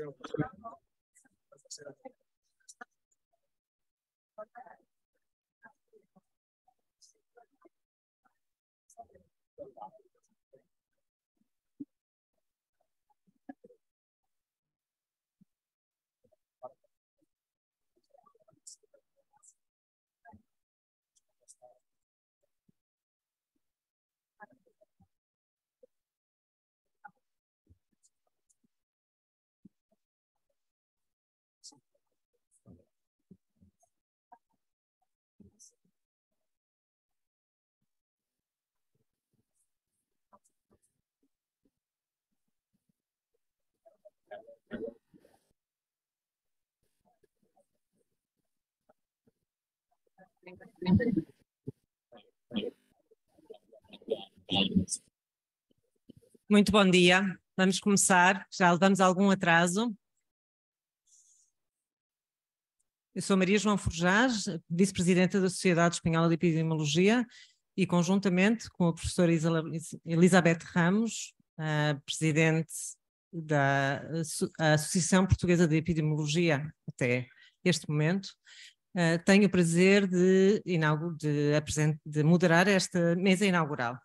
Gracias. Muito bom dia. Vamos começar. Já levamos algum atraso. Eu sou Maria João Forjás, vice-presidenta da Sociedade Espanhola de Epidemiologia e conjuntamente com a professora Elizabeth Ramos, presidente da Associação Portuguesa de Epidemiologia até este momento. Eh, tenho o prazer de, de, de moderar esta mesa inaugural.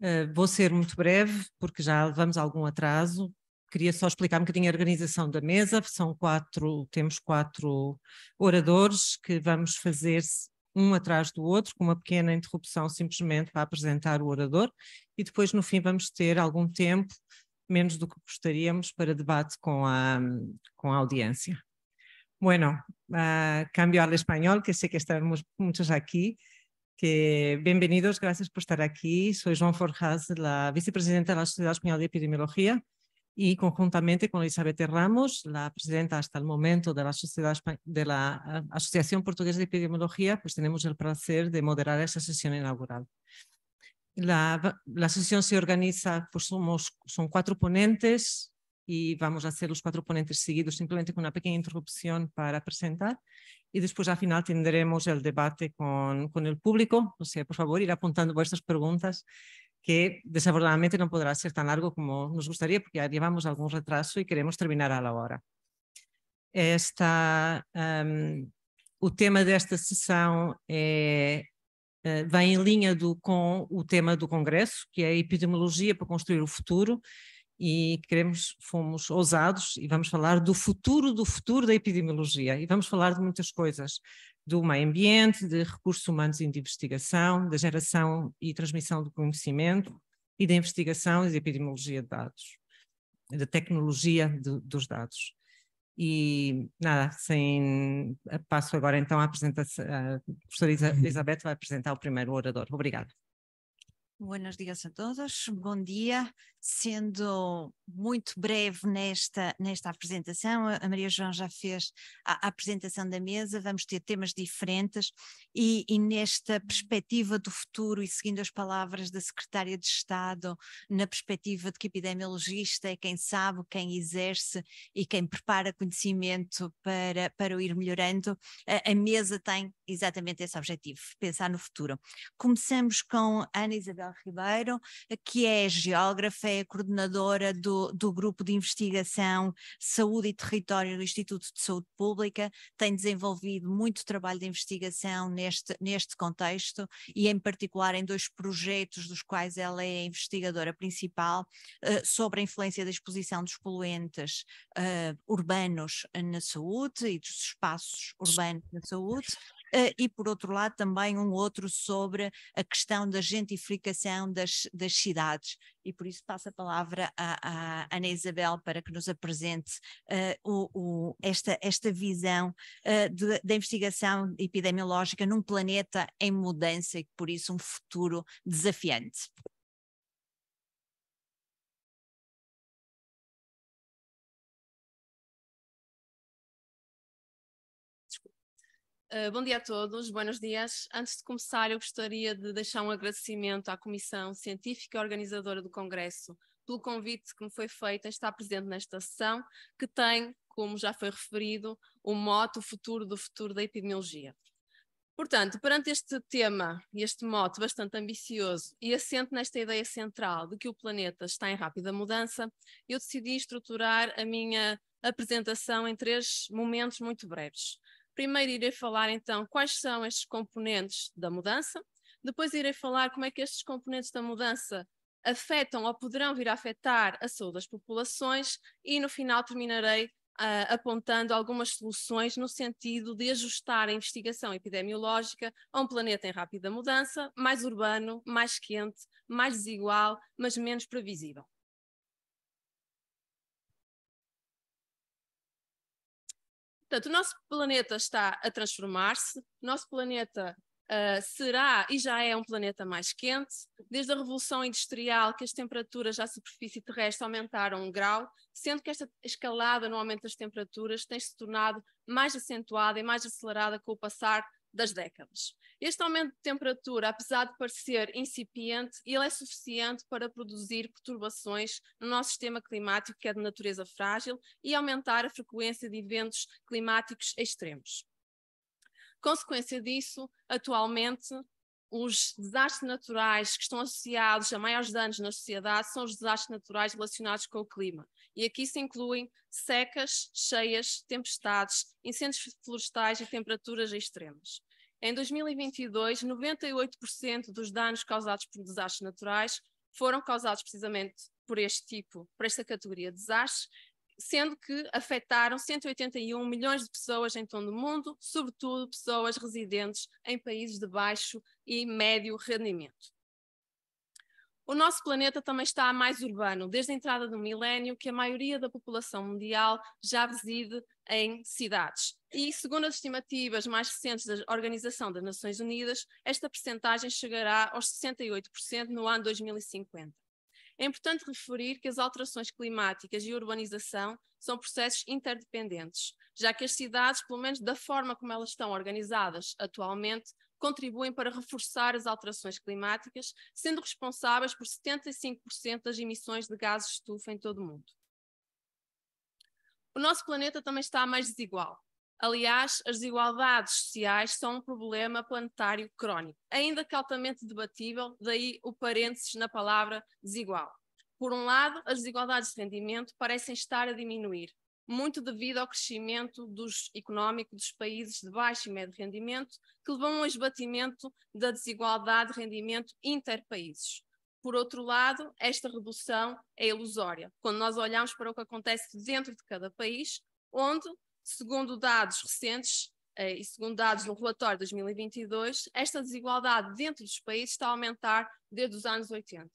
Eh, vou ser muito breve, porque já levamos algum atraso. Queria só explicar um bocadinho a organização da mesa. São quatro, temos quatro oradores que vamos fazer um atrás do outro, com uma pequena interrupção simplesmente para apresentar o orador, e depois no fim vamos ter algum tempo menos do que gostaríamos para debate con a, audiencia. Bueno, ah, cambio al español, que sé que estamos muchos aquí. Que bienvenidos, gracias por estar aquí. Soy Joan Forjas, la vicepresidenta de la Sociedad Española de Epidemiología y conjuntamente con Elizabeth Ramos, la presidenta hasta el momento de la, Sociedad, de la ah, Asociación Portuguesa de Epidemiología, pues tenemos el placer de moderar esta sesión inaugural. La, sesión se organiza, pues somos, son cuatro ponentes y vamos a hacer los cuatro ponentes seguidos simplemente con una pequeña interrupción para presentar y después al final tendremos el debate con, con el público. O sea, por favor, ir apuntando vuestras preguntas que desafortunadamente no podrá ser tan largo como nos gustaría porque ya llevamos algún retraso y queremos terminar a la hora. Esta, um, tema tema esta sesión es eh, Eh, vem em linha do, com o tema do Congresso, que é a epidemiologia para construir o futuro, e queremos, fomos ousados e vamos falar do futuro do futuro da epidemiologia. E vamos falar de muitas coisas, do meio ambiente, de recursos humanos e de investigação, da geração e transmissão do conhecimento e da investigação e da epidemiologia de dados, da tecnologia de, dos dados. E nada, sem, passo agora então à apresentação. A professora uhum. Isabel vai apresentar o primeiro orador. Obrigada. Buenos dias a todos, bom dia. Sendo muito breve nesta, nesta apresentação, a Maria João já fez a, a apresentação da mesa, vamos ter temas diferentes e, e, nesta perspectiva do futuro e seguindo as palavras da Secretária de Estado, na perspectiva de que epidemiologista é quem sabe, quem exerce e quem prepara conhecimento para, para o ir melhorando, a, a mesa tem exatamente esse objetivo, pensar no futuro. Começamos com Ana Isabel Isabel Ribeiro, que é geógrafa, é coordenadora do, do Grupo de Investigação Saúde e Território do Instituto de Saúde Pública, tem desenvolvido muito trabalho de investigação neste, neste contexto e, em particular, em dois projetos dos quais ela é investigadora principal uh, sobre a influência da exposição dos poluentes uh, urbanos na saúde e dos espaços urbanos na saúde. Eh, e por outro lado também um outro sobre a questão da gentrificação das, das cidades. E por isso passo a palavra à, Ana Isabel para que nos apresente eh, o, o, esta, esta visão eh, da investigação epidemiológica num planeta em mudança e por isso um futuro desafiante. Eh, bom dia a todos, buenos dias. Antes de começar, eu gostaria de deixar um agradecimento à Comissão Científica Organizadora do Congresso pelo convite que me foi feito a estar presente nesta sessão, que tem, como já foi referido, o mote O Futuro do Futuro da Epidemiologia. Portanto, perante este tema e este mote bastante ambicioso e assente nesta ideia central de que o planeta está em rápida mudança, eu decidi estruturar a minha apresentação em três momentos muito breves. Primeiro irei falar então quais são estes componentes da mudança, depois irei falar como é que estes componentes da mudança afetam ou poderão vir a afetar a saúde das populações e no final terminarei uh, apontando algumas soluções no sentido de ajustar a investigação epidemiológica a um planeta em rápida mudança, mais urbano, mais quente, mais desigual, mas menos previsível. Portanto, o nosso planeta está a transformar-se, nosso planeta uh, será e já é um planeta mais quente. Desde a Revolução Industrial, que as temperaturas à superfície terrestre aumentaram um grau, sendo que esta escalada no aumento das temperaturas tem se tornado mais acentuada e mais acelerada com o passar das décadas. Este aumento de temperatura, apesar de parecer incipiente, ele é suficiente para produzir perturbações no nosso sistema climático, que é de natureza frágil, e aumentar a frequência de eventos climáticos extremos. Consequência disso, atualmente, os desastres naturais que estão associados a maiores danos na sociedade são os desastres naturais relacionados com o clima. E aqui se incluem secas, cheias, tempestades, incêndios florestais e temperaturas extremas. Em 2022, 98% dos danos causados por desastres naturais foram causados precisamente por este tipo, por esta categoria de desastres, sendo que afetaram 181 milhões de pessoas em todo o mundo, sobretudo pessoas residentes em países de baixo e médio rendimento. O nosso planeta também está mais urbano. Desde a entrada do milénio, que a maioria da população mundial já reside em cidades. E, segundo as estimativas mais recentes da Organização das Nações Unidas, esta percentagem chegará aos 68% no ano 2050. É importante referir que as alterações climáticas e urbanização são processos interdependentes, já que as cidades, pelo menos da forma como elas estão organizadas atualmente, contribuem para reforçar as alterações climáticas, sendo responsáveis por 75% das emissões de gases de estufa em todo o mundo. O nosso planeta também está mais desigual. Aliás, as desigualdades sociais são um problema planetário crónico, ainda que altamente debatível, daí o parênteses na palavra desigual. Por um lado, as desigualdades de rendimento parecem estar a diminuir, muito devido ao crescimento dos, económico dos países de baixo e médio rendimento, que levam a um esbatimento da desigualdade de rendimento interpaíses. Por outro lado, esta redução é ilusória, quando nós olhamos para o que acontece dentro de cada país, onde Segundo dados recentes, eh, e segundo dados no relatório de 2022, esta desigualdade dentro dos países está a aumentar desde os anos 80.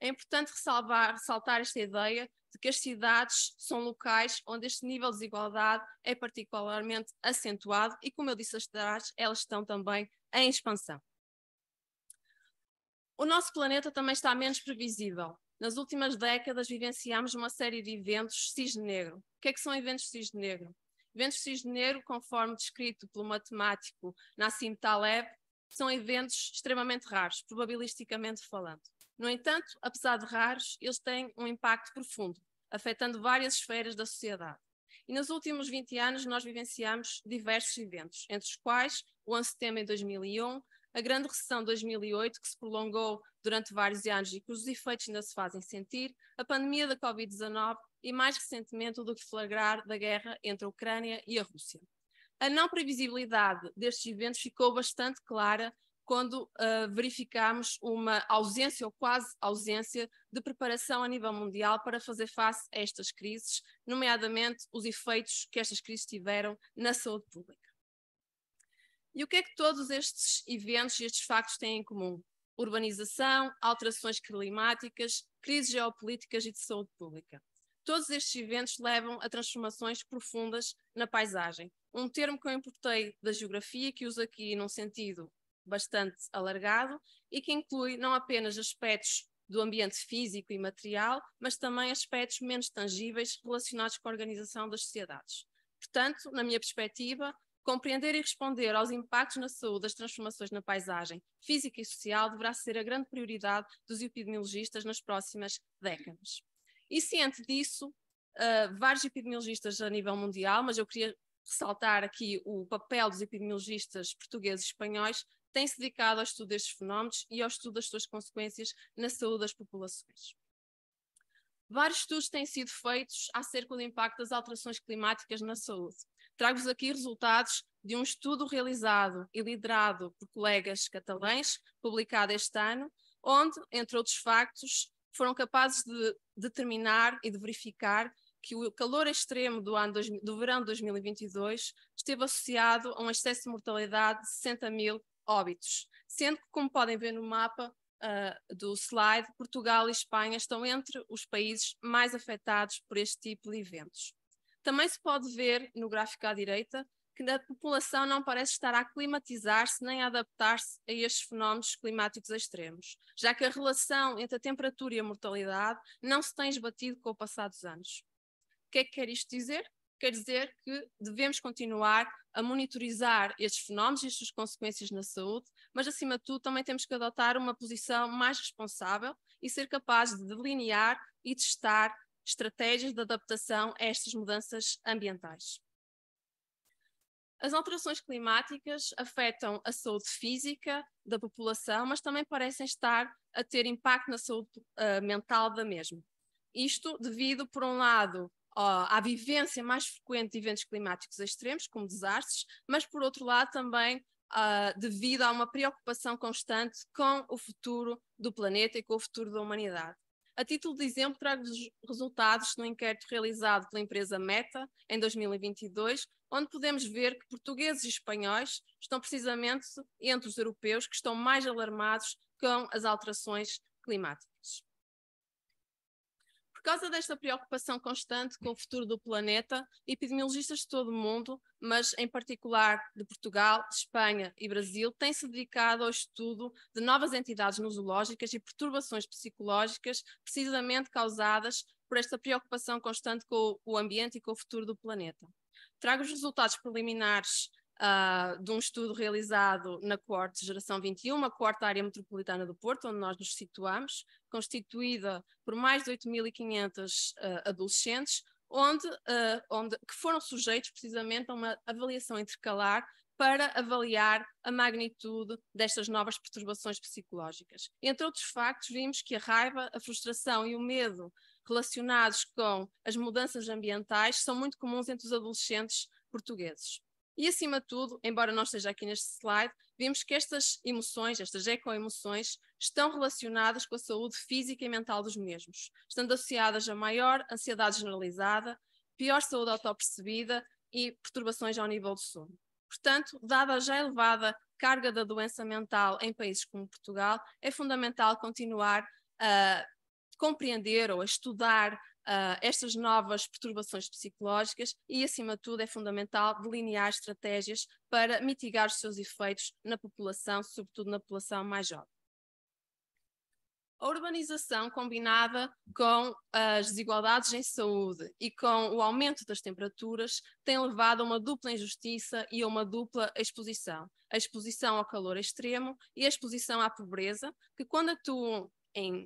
É importante ressalvar, ressaltar esta ideia de que as cidades são locais onde este nível de desigualdade é particularmente acentuado e, como eu disse atrás, elas estão também em expansão. O nosso planeta também está menos previsível. Nas últimas décadas vivenciamos uma série de eventos cisne negro. O que é que são eventos cisne negro? Eventos janeiro, conforme descrito pelo matemático Nassim Taleb, são eventos extremamente raros, probabilisticamente falando. No entanto, apesar de raros, eles têm um impacto profundo, afetando várias esferas da sociedade. E nos últimos 20 anos nós vivenciamos diversos eventos, entre os quais o 11 de setembro em 2001, a grande recessão de 2008, que se prolongou durante vários anos e cujos efeitos ainda se fazem sentir, a pandemia da Covid-19 e, mais recentemente, o do flagrar da guerra entre a Ucrânia e a Rússia. A não previsibilidade destes eventos ficou bastante clara quando uh, uma ausência ou quase ausência de preparação a nível mundial para fazer face a estas crises, nomeadamente os efeitos que estas crises tiveram na saúde pública. E o que é que todos estes eventos e estes factos têm em comum? Urbanização, alterações climáticas, crises geopolíticas e de saúde pública. Todos estes eventos levam a transformações profundas na paisagem. Um termo que eu importei da geografia, que uso aqui num sentido bastante alargado e que inclui não apenas aspectos do ambiente físico e material, mas também aspectos menos tangíveis relacionados com a organização das sociedades. Portanto, na minha perspectiva, compreender e responder aos impactos na saúde das transformações na paisagem física e social deverá ser a grande prioridade dos epidemiologistas nas próximas décadas. E ciente disso, uh, vários epidemiologistas a nível mundial, mas eu queria ressaltar aqui o papel dos epidemiologistas portugueses e espanhóis, têm-se dedicado ao estudo destes fenómenos e ao estudo das suas consequências na saúde das populações. Vários estudos têm sido feitos acerca do impacto das alterações climáticas na saúde. Trago-vos aqui resultados de um estudo realizado e liderado por colegas catalães, publicado este ano, onde, entre outros factos, foram capazes de determinar e de verificar que o calor extremo do, ano do verão de 2022 esteve associado a um excesso de mortalidade de 60 mil óbitos, sendo que, como podem ver no mapa uh, do slide, Portugal e Espanha estão entre os países mais afetados por este tipo de eventos. Também se pode ver no gráfico à direita que a população não parece estar a climatizar se nem a adaptar-se a estes fenómenos climáticos extremos, já que a relação entre a temperatura e a mortalidade não se tem esbatido com o passar dos anos. O que é que quer isto dizer? Quer dizer que devemos continuar a monitorizar estes fenómenos e as suas consequências na saúde, mas acima de tudo também temos que adotar uma posição mais responsável e ser capazes de delinear e testar estratégias de adaptação a estas mudanças ambientais. As alterações climáticas afetam a saúde física da população, mas também parecem estar a ter impacto na saúde uh, mental da mesma. Isto devido, por um lado, à vivência mais frequente de eventos climáticos extremos, como desastres, mas por outro lado também uh, devido a uma preocupação constante com o futuro do planeta e com o futuro da humanidade. A título de exemplo, trago-vos resultados no inquérito realizado pela empresa Meta em 2022, onde podemos ver que portugueses e espanhóis estão precisamente entre os europeus que estão mais alarmados com as alterações climáticas causa desta preocupação constante com o futuro do planeta, epidemiologistas de todo o mundo, mas em particular de Portugal, Espanha e Brasil, têm-se dedicado ao estudo de novas entidades nosológicas e perturbações psicológicas precisamente causadas por esta preocupação constante com o ambiente e com o futuro do planeta. Trago os resultados preliminares uh, de um estudo realizado na Corte Geração 21, a quarta área metropolitana do Porto, onde nós nos situamos, constituída por mais de 8.500 uh, eh, adolescentes, onde, uh, onde, que foram sujeitos precisamente a uma avaliação intercalar para avaliar a magnitude destas novas perturbações psicológicas. Entre outros factos, vimos que a raiva, a frustração e o medo relacionados com as mudanças ambientais são muito comuns entre os adolescentes portugueses. E, acima de tudo, embora não esteja aqui neste slide, vimos que estas emoções, estas ecoemoções, estão relacionadas com a saúde física e mental dos mesmos, estando associadas a maior ansiedade generalizada, pior saúde autopercebida e perturbações ao nível do sono. Portanto, dada a já elevada carga da doença mental em países como Portugal, é fundamental continuar a compreender ou a estudar uh, estas novas perturbações psicológicas e, acima de tudo, é fundamental delinear estratégias para mitigar os seus efeitos na população, sobretudo na população mais jovem. A urbanização combinada com as desigualdades em saúde e com o aumento das temperaturas tem levado a uma dupla injustiça e a uma dupla exposição. A exposição ao calor extremo e a exposição à pobreza, que quando atuam em,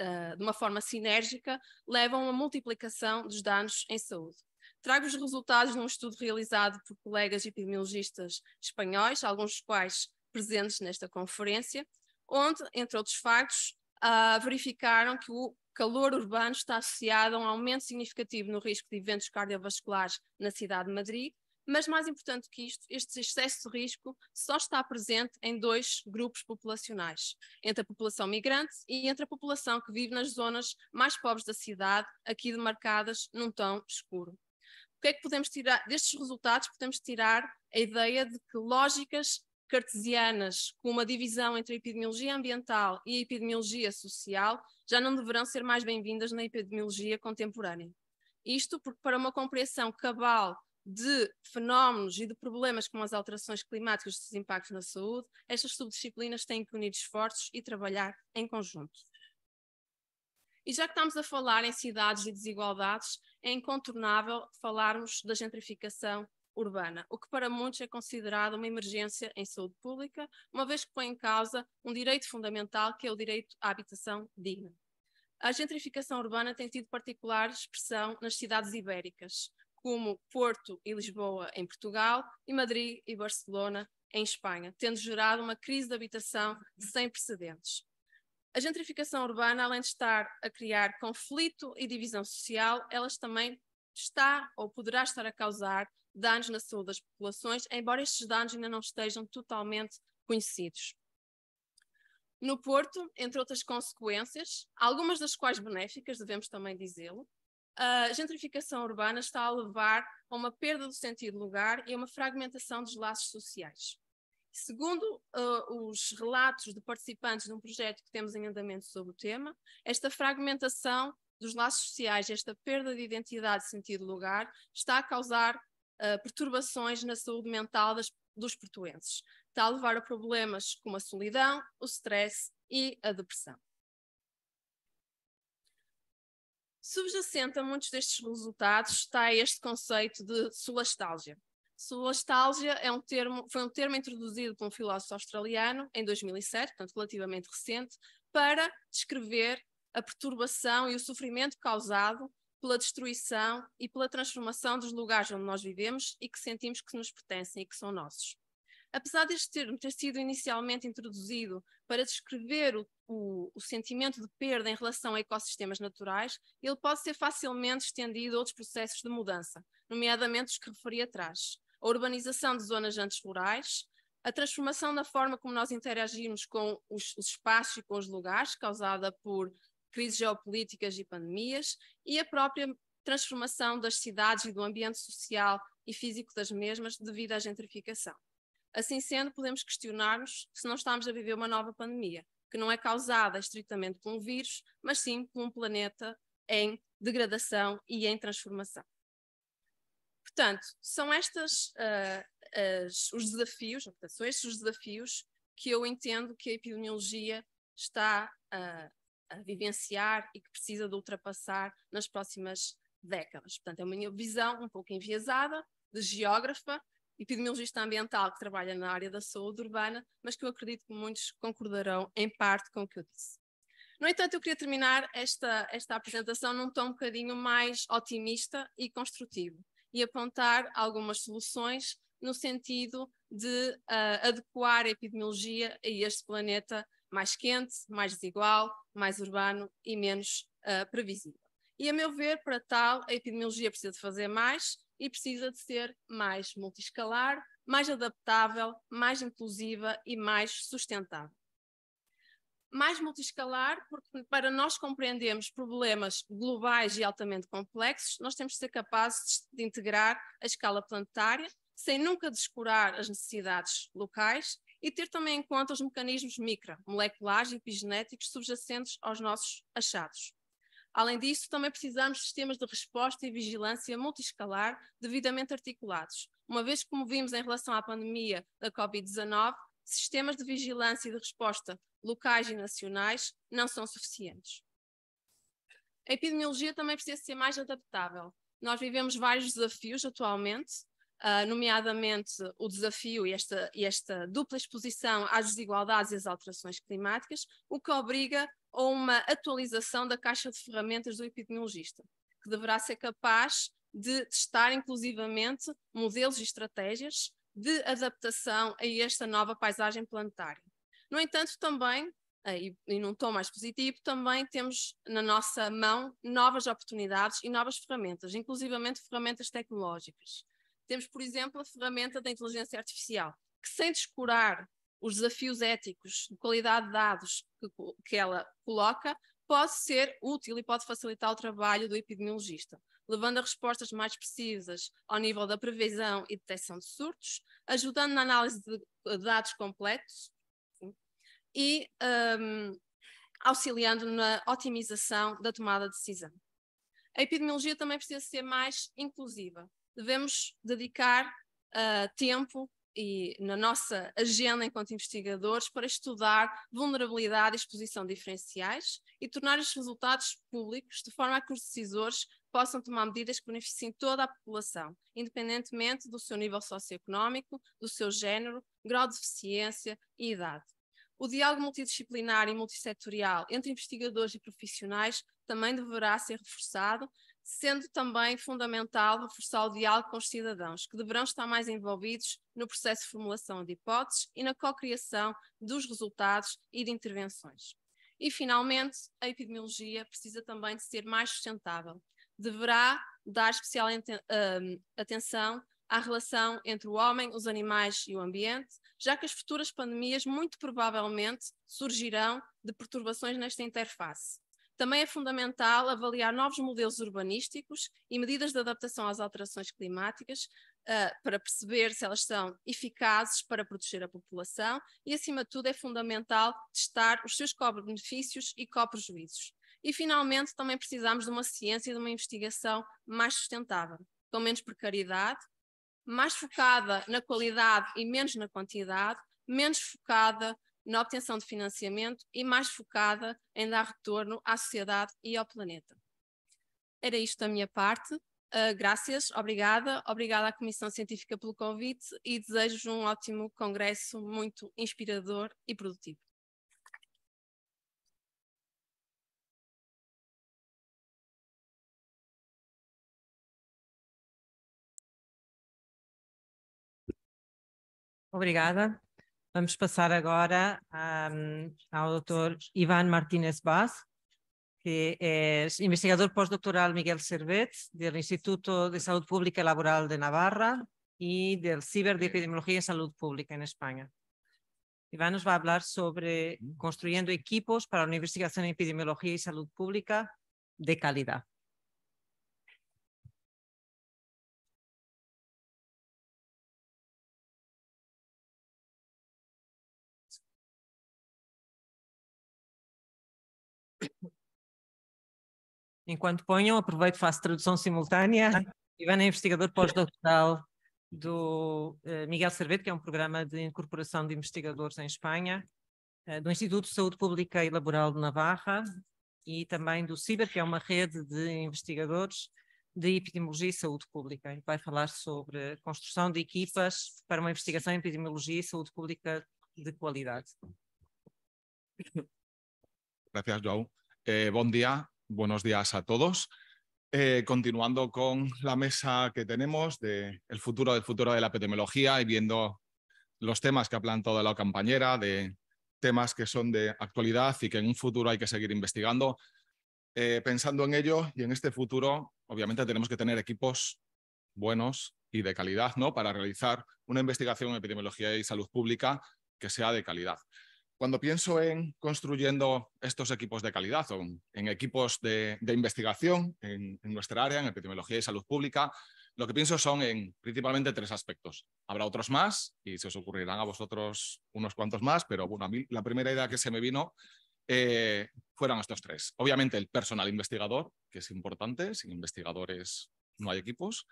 uh, de uma forma sinérgica, levam a uma multiplicação dos danos em saúde. Trago os resultados de um estudo realizado por colegas epidemiologistas espanhóis, alguns dos quais presentes nesta conferência, onde, entre outros factos, uh, verificaram que o calor urbano está associado a um aumento significativo no risco de eventos cardiovasculares na cidade de Madrid, mas mais importante que isto, este excesso de risco só está presente em dois grupos populacionais, entre a população migrante e entre a população que vive nas zonas mais pobres da cidade, aqui demarcadas num tom escuro. O que é que podemos tirar destes resultados? Podemos tirar a ideia de que lógicas cartesianas com uma divisão entre a epidemiologia ambiental e a epidemiologia social já não deverão ser mais bem-vindas na epidemiologia contemporânea. Isto porque, para uma compreensão cabal de fenómenos e de problemas como as alterações climáticas e seus impactos na saúde, estas subdisciplinas têm que unir esforços e trabalhar em conjunto. E já que estamos a falar em cidades e desigualdades, é incontornável falarmos da gentrificação urbana, o que para muitos é considerado uma emergência em saúde pública, uma vez que põe em causa um direito fundamental que é o direito à habitação digna. A gentrificação urbana tem tido particular expressão nas cidades ibéricas, como Porto e Lisboa em Portugal e Madrid e Barcelona em Espanha, tendo gerado uma crise de habitação sem precedentes. A gentrificação urbana, além de estar a criar conflito e divisão social, elas também está ou poderá estar a causar danos na saúde das populações, embora estes danos ainda não estejam totalmente conhecidos. No Porto, entre outras consequências, algumas das quais benéficas, devemos também dizê-lo, a gentrificação urbana está a levar a uma perda do sentido de lugar e a uma fragmentação dos laços sociais. Segundo uh, os relatos de participantes de um projeto que temos em andamento sobre o tema, esta fragmentação dos laços sociais, esta perda de identidade e sentido de lugar, está a causar uh, perturbações na saúde mental das, dos portuenses, está a levar a problemas como a solidão, o stress e a depressão. Subjacente a muitos destes resultados está este conceito de solastalgia. Solastalgia é um termo, foi um termo introduzido por um filósofo australiano em 2007, portanto relativamente recente, para descrever a perturbação e o sofrimento causado pela destruição e pela transformação dos lugares onde nós vivemos e que sentimos que nos pertencem e que são nossos. Apesar deste termo ter sido inicialmente introduzido para descrever o, o, o, sentimento de perda em relação a ecossistemas naturais, ele pode ser facilmente estendido a outros processos de mudança, nomeadamente os que referi atrás. A urbanização de zonas antes rurais, a transformação da forma como nós interagimos com os, os espaços e com os lugares, causada por crises geopolíticas e pandemias, e a própria transformação das cidades e do ambiente social e físico das mesmas devido à gentrificação. Assim sendo, podemos questionar-nos se não estamos a viver uma nova pandemia, que não é causada estritamente por um vírus, mas sim por um planeta em degradação e em transformação. Portanto, são estes uh, ah, as, os desafios, portanto, são estes os desafios que eu entendo que a epidemiologia está uh, a vivenciar e que precisa de ultrapassar nas próximas décadas. Portanto, é uma minha visão um pouco enviesada de geógrafa, epidemiologista ambiental que trabalha na área da saúde urbana, mas que eu acredito que muitos concordarão em parte com o que eu disse. No entanto, eu queria terminar esta, esta apresentação num tom um bocadinho mais otimista e construtivo e apontar algumas soluções no sentido de uh, adequar a epidemiologia a este planeta mais quente, mais desigual, mais urbano e menos uh, previsível. E, a meu ver, para tal, a epidemiologia precisa de fazer mais e precisa de ser mais multiscalar, mais adaptável, mais inclusiva e mais sustentável. Mais multiscalar, porque para nós compreendermos problemas globais e altamente complexos, nós temos de ser capazes de integrar a escala planetária, sem nunca descurar as necessidades locais e ter também em conta os mecanismos micro, moleculares e epigenéticos subjacentes aos nossos achados. Além disso, também precisamos de sistemas de resposta e vigilância multiscalar devidamente articulados, uma vez que, como vimos em relação à pandemia da Covid-19, sistemas de vigilância e de resposta locais e nacionais não são suficientes. A epidemiologia também precisa ser mais adaptável. Nós vivemos vários desafios atualmente, uh, nomeadamente o desafio e esta, esta dupla exposição às desigualdades e às alterações climáticas, o que obriga a uma atualização da caixa de ferramentas do epidemiologista, que deverá ser capaz de testar inclusivamente modelos e estratégias de adaptação a esta nova paisagem planetária. No entanto, também, ah, e num tom mais positivo, também temos na nossa mão novas oportunidades e novas ferramentas, inclusivamente ferramentas tecnológicas. Temos, por exemplo, a ferramenta da inteligência artificial, que sem descurar os desafios éticos de qualidade de dados que, que ela coloca, pode ser útil e pode facilitar o trabalho do epidemiologista, levando a respostas mais precisas ao nível da previsão e detecção de surtos, ajudando na análise de dados completos e um, auxiliando na otimização da tomada de decisão. A epidemiologia também precisa ser mais inclusiva, devemos dedicar uh, tempo e na nossa agenda enquanto investigadores para estudar vulnerabilidade e exposição diferenciais e tornar os resultados públicos de forma a que os decisores possam tomar medidas que beneficiem toda a população, independentemente do seu nível socioeconómico, do seu género, grau de deficiência e idade. O diálogo multidisciplinar e multissetorial entre investigadores e profissionais também deverá ser reforçado, sendo também fundamental reforçar o diálogo com os cidadãos, que deverão estar mais envolvidos no processo de formulação de hipóteses e na cocriação dos resultados e de intervenções. E, finalmente, a epidemiologia precisa também de ser mais sustentável. Deverá dar especial hum, atenção à relação entre o homem, os animais e o ambiente, já que as futuras pandemias muito provavelmente surgirão de perturbações nesta interface. Também é fundamental avaliar novos modelos urbanísticos e medidas de adaptação às alterações climáticas uh, para perceber se elas são eficazes para proteger a população e, acima de tudo, é fundamental testar os seus co-benefícios e co-prejuízos. E, finalmente, também precisamos de uma ciência e de uma investigação mais sustentável, com menos precariedade, mais focada na qualidade e menos na quantidade, menos focada na obtenção de financiamento e mais focada em dar retorno à sociedade e ao planeta. Era isto da minha parte. Uh, graças, obrigada. Obrigada à Comissão Científica pelo convite e desejo um ótimo congresso, muito inspirador e produtivo. Obrigada. Vamos a pasar ahora um, al Dr. Iván Martínez Baz que es investigador postdoctoral Miguel Servet del Instituto de Salud Pública Laboral de Navarra y e del Ciber de Epidemiología y Salud Pública en España. Iván nos va a hablar sobre construyendo equipos para la investigación en epidemiología y salud pública de calidad. Enquanto ponham, aproveito, faço tradução simultânea. Tá. Ivana é investigador pós-doutoral do eh, Miguel Cerveto, que é um programa de incorporação de investigadores em Espanha, eh, do Instituto de Saúde Pública e Laboral de Navarra e também do CIBER, que é uma rede de investigadores de epidemiologia e saúde pública. E vai falar sobre a construção de equipas para uma investigação em epidemiologia e saúde pública de qualidade. Obrigado João. Eh, bom dia buenos días a todos. Eh, continuando con la mesa que tenemos del futuro del futuro de la epidemiología y viendo los temas que ha planteado la compañera, de temas que son de actualidad y que en un futuro hay que seguir investigando. Eh, pensando en ello y en este futuro, obviamente tenemos que tener equipos buenos y de calidad ¿no? para realizar una investigación en epidemiología y salud pública que sea de calidad. Cuando pienso en construyendo estos equipos de calidad o en equipos de, investigación en, nuestra área, en epidemiología y salud pública, lo que pienso son en principalmente tres aspectos. Habrá otros más y se os ocurrirán a vosotros unos cuantos más, pero bueno, a mí la primera idea que se me vino eh, fueron estos tres. Obviamente el personal investigador, que es importante, sin investigadores no hay equipos.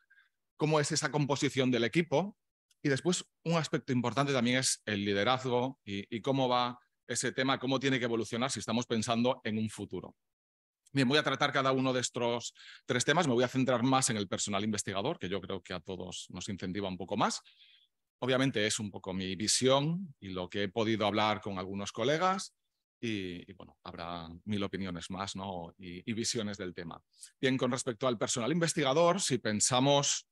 ¿Cómo es esa composición del equipo? Y después, un aspecto importante también es el liderazgo y, cómo va ese tema, cómo tiene que evolucionar si estamos pensando en un futuro. Bien, voy a tratar cada uno de estos tres temas. Me voy a centrar más en el personal investigador, que yo creo que a todos nos incentiva un poco más. Obviamente es un poco mi visión y lo que he podido hablar con algunos colegas. Y, bueno, habrá mil opiniones más ¿no? y visiones del tema. Bien, con respecto al personal investigador, si pensamos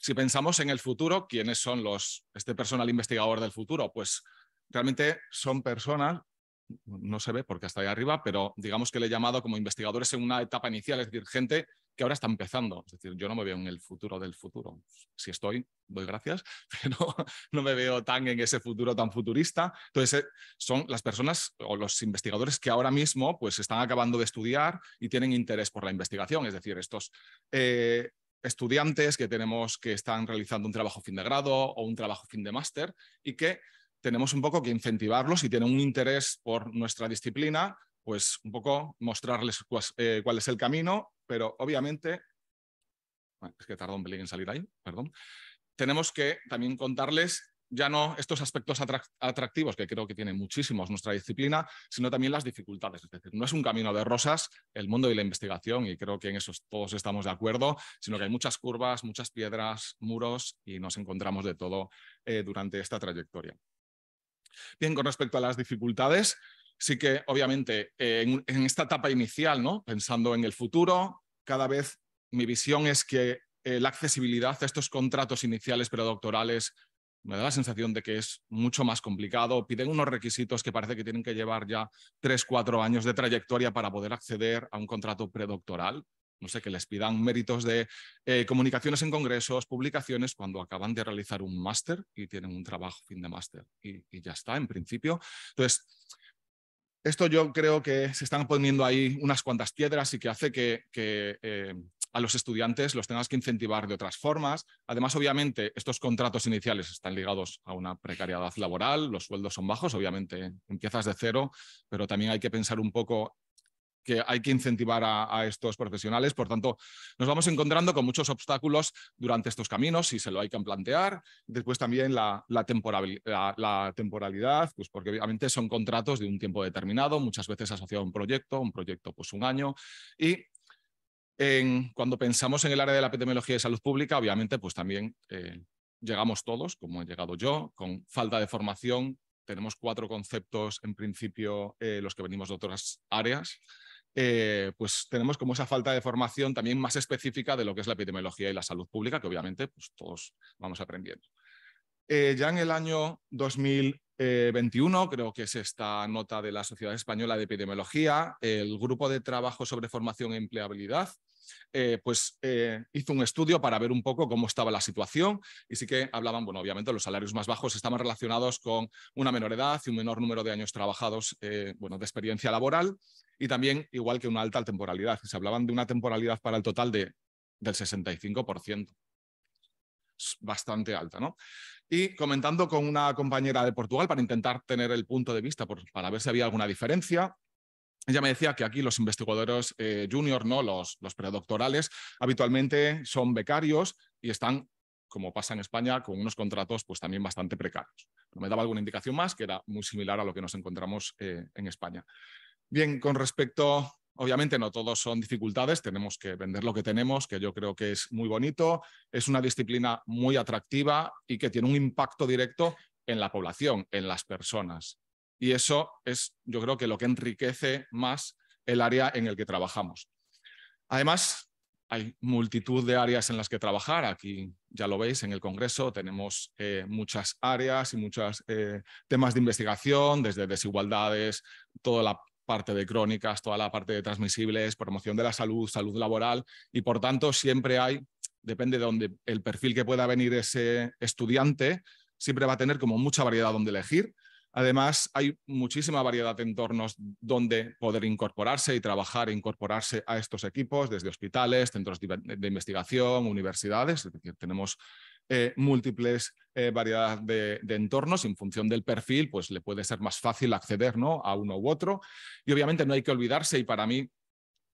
si pensamos en el futuro, ¿quiénes son los, este personal investigador del futuro? Pues realmente son personas, no se ve porque está ahí arriba, pero digamos que le he llamado como investigadores en una etapa inicial, es decir, gente que ahora está empezando. Es decir, yo no me veo en el futuro del futuro. Si estoy, doy gracias, pero no me veo tan en ese futuro tan futurista. Entonces, eh, son las personas o los investigadores que ahora mismo pues están acabando de estudiar y tienen interés por la investigación. Es decir, estos eh, estudiantes que tenemos que están realizando un trabajo fin de grado o un trabajo fin de máster y que tenemos un poco que incentivarlos y tienen un interés por nuestra disciplina, pues un poco mostrarles eh, cuál es el camino, pero obviamente, es que tardó un pelín en salir ahí, perdón, tenemos que también contarles ya no estos aspectos atractivos, que creo que tiene muchísimos nuestra disciplina, sino también las dificultades. Es decir, no es un camino de rosas el mundo y la investigación, y creo que en eso todos estamos de acuerdo, sino que hay muchas curvas, muchas piedras, muros, y nos encontramos de todo eh, durante esta trayectoria. Bien, con respecto a las dificultades, sí que obviamente eh, en, esta etapa inicial, ¿no? pensando en el futuro, cada vez mi visión es que eh, la accesibilidad a estos contratos iniciales predoctorales me da la sensación de que es mucho más complicado. Piden unos requisitos que parece que tienen que llevar ya tres, cuatro años de trayectoria para poder acceder a un contrato predoctoral. No sé, que les pidan méritos de eh, comunicaciones en congresos, publicaciones, cuando acaban de realizar un máster y tienen un trabajo fin de máster. Y, ya está, en principio. Entonces, esto yo creo que se están poniendo ahí unas cuantas piedras y que hace que, eh, a los estudiantes los tengas que incentivar de otras formas. Además, obviamente, estos contratos iniciales están ligados a una precariedad laboral, los sueldos son bajos, obviamente empiezas de cero, pero también hay que pensar un poco que hay que incentivar a, estos profesionales. Por tanto, nos vamos encontrando con muchos obstáculos durante estos caminos y se lo hay que plantear. Después también la, temporalidad, pues porque obviamente son contratos de un tiempo determinado, muchas veces asociado a un proyecto, un proyecto pues un año. Y cuando pensamos en el área de la epidemiología y salud pública, obviamente, pues también eh, llegamos todos, como he llegado yo, con falta de formación. Tenemos cuatro conceptos, en principio, eh, los que venimos de otras áreas. Eh, pues tenemos como esa falta de formación también más específica de lo que es la epidemiología y la salud pública, que obviamente pues todos vamos aprendiendo. ya en el año 2000, 21, eh, creo que es esta nota de la Sociedad Española de Epidemiología, el grupo de trabajo sobre formación y e empleabilidad, eh, pues eh, hizo un estudio para ver un poco cómo estaba la situación y sí que hablaban, bueno, obviamente los salarios más bajos estaban relacionados con una menor edad y un menor número de años trabajados, bueno, de experiencia laboral y también igual que una alta temporalidad. Se hablaban de una temporalidad para el total de, del 65%. Bastante alta, ¿no? y comentando con una compañera de Portugal para intentar tener el punto de vista, para ver si había alguna diferencia. Ella me decía que aquí los investigadores eh, junior, no los, los predoctorales, habitualmente son becarios y están, como pasa en España, con unos contratos pues también bastante precarios. Pero me daba alguna indicación más que era muy similar a lo que nos encontramos eh, en España. Bien, con respecto Obviamente no todos son dificultades, tenemos que vender lo que tenemos, que yo creo que es muy bonito, es una disciplina muy atractiva y que tiene un impacto directo en la población, en las personas. Y eso es, yo creo que lo que enriquece más el área en el que trabajamos. Además, hay multitud de áreas en las que trabajar. Aquí ya lo veis en el Congreso, tenemos eh, muchas áreas y muchos eh, temas de investigación, desde desigualdades, toda la parte de crónicas, toda la parte de transmisibles, promoción de la salud, salud laboral y por tanto siempre hay, depende de donde el perfil que pueda venir ese estudiante, siempre va a tener como mucha variedad donde elegir. Además, hay muchísima variedad de entornos donde poder incorporarse y trabajar e incorporarse a estos equipos, desde hospitales, centros de investigación, universidades. tenemos eh, múltiples variedades eh, variedad de, entornos. En función del perfil, pues le puede ser más fácil acceder ¿no? a uno u otro. Y obviamente no hay que olvidarse, y para mí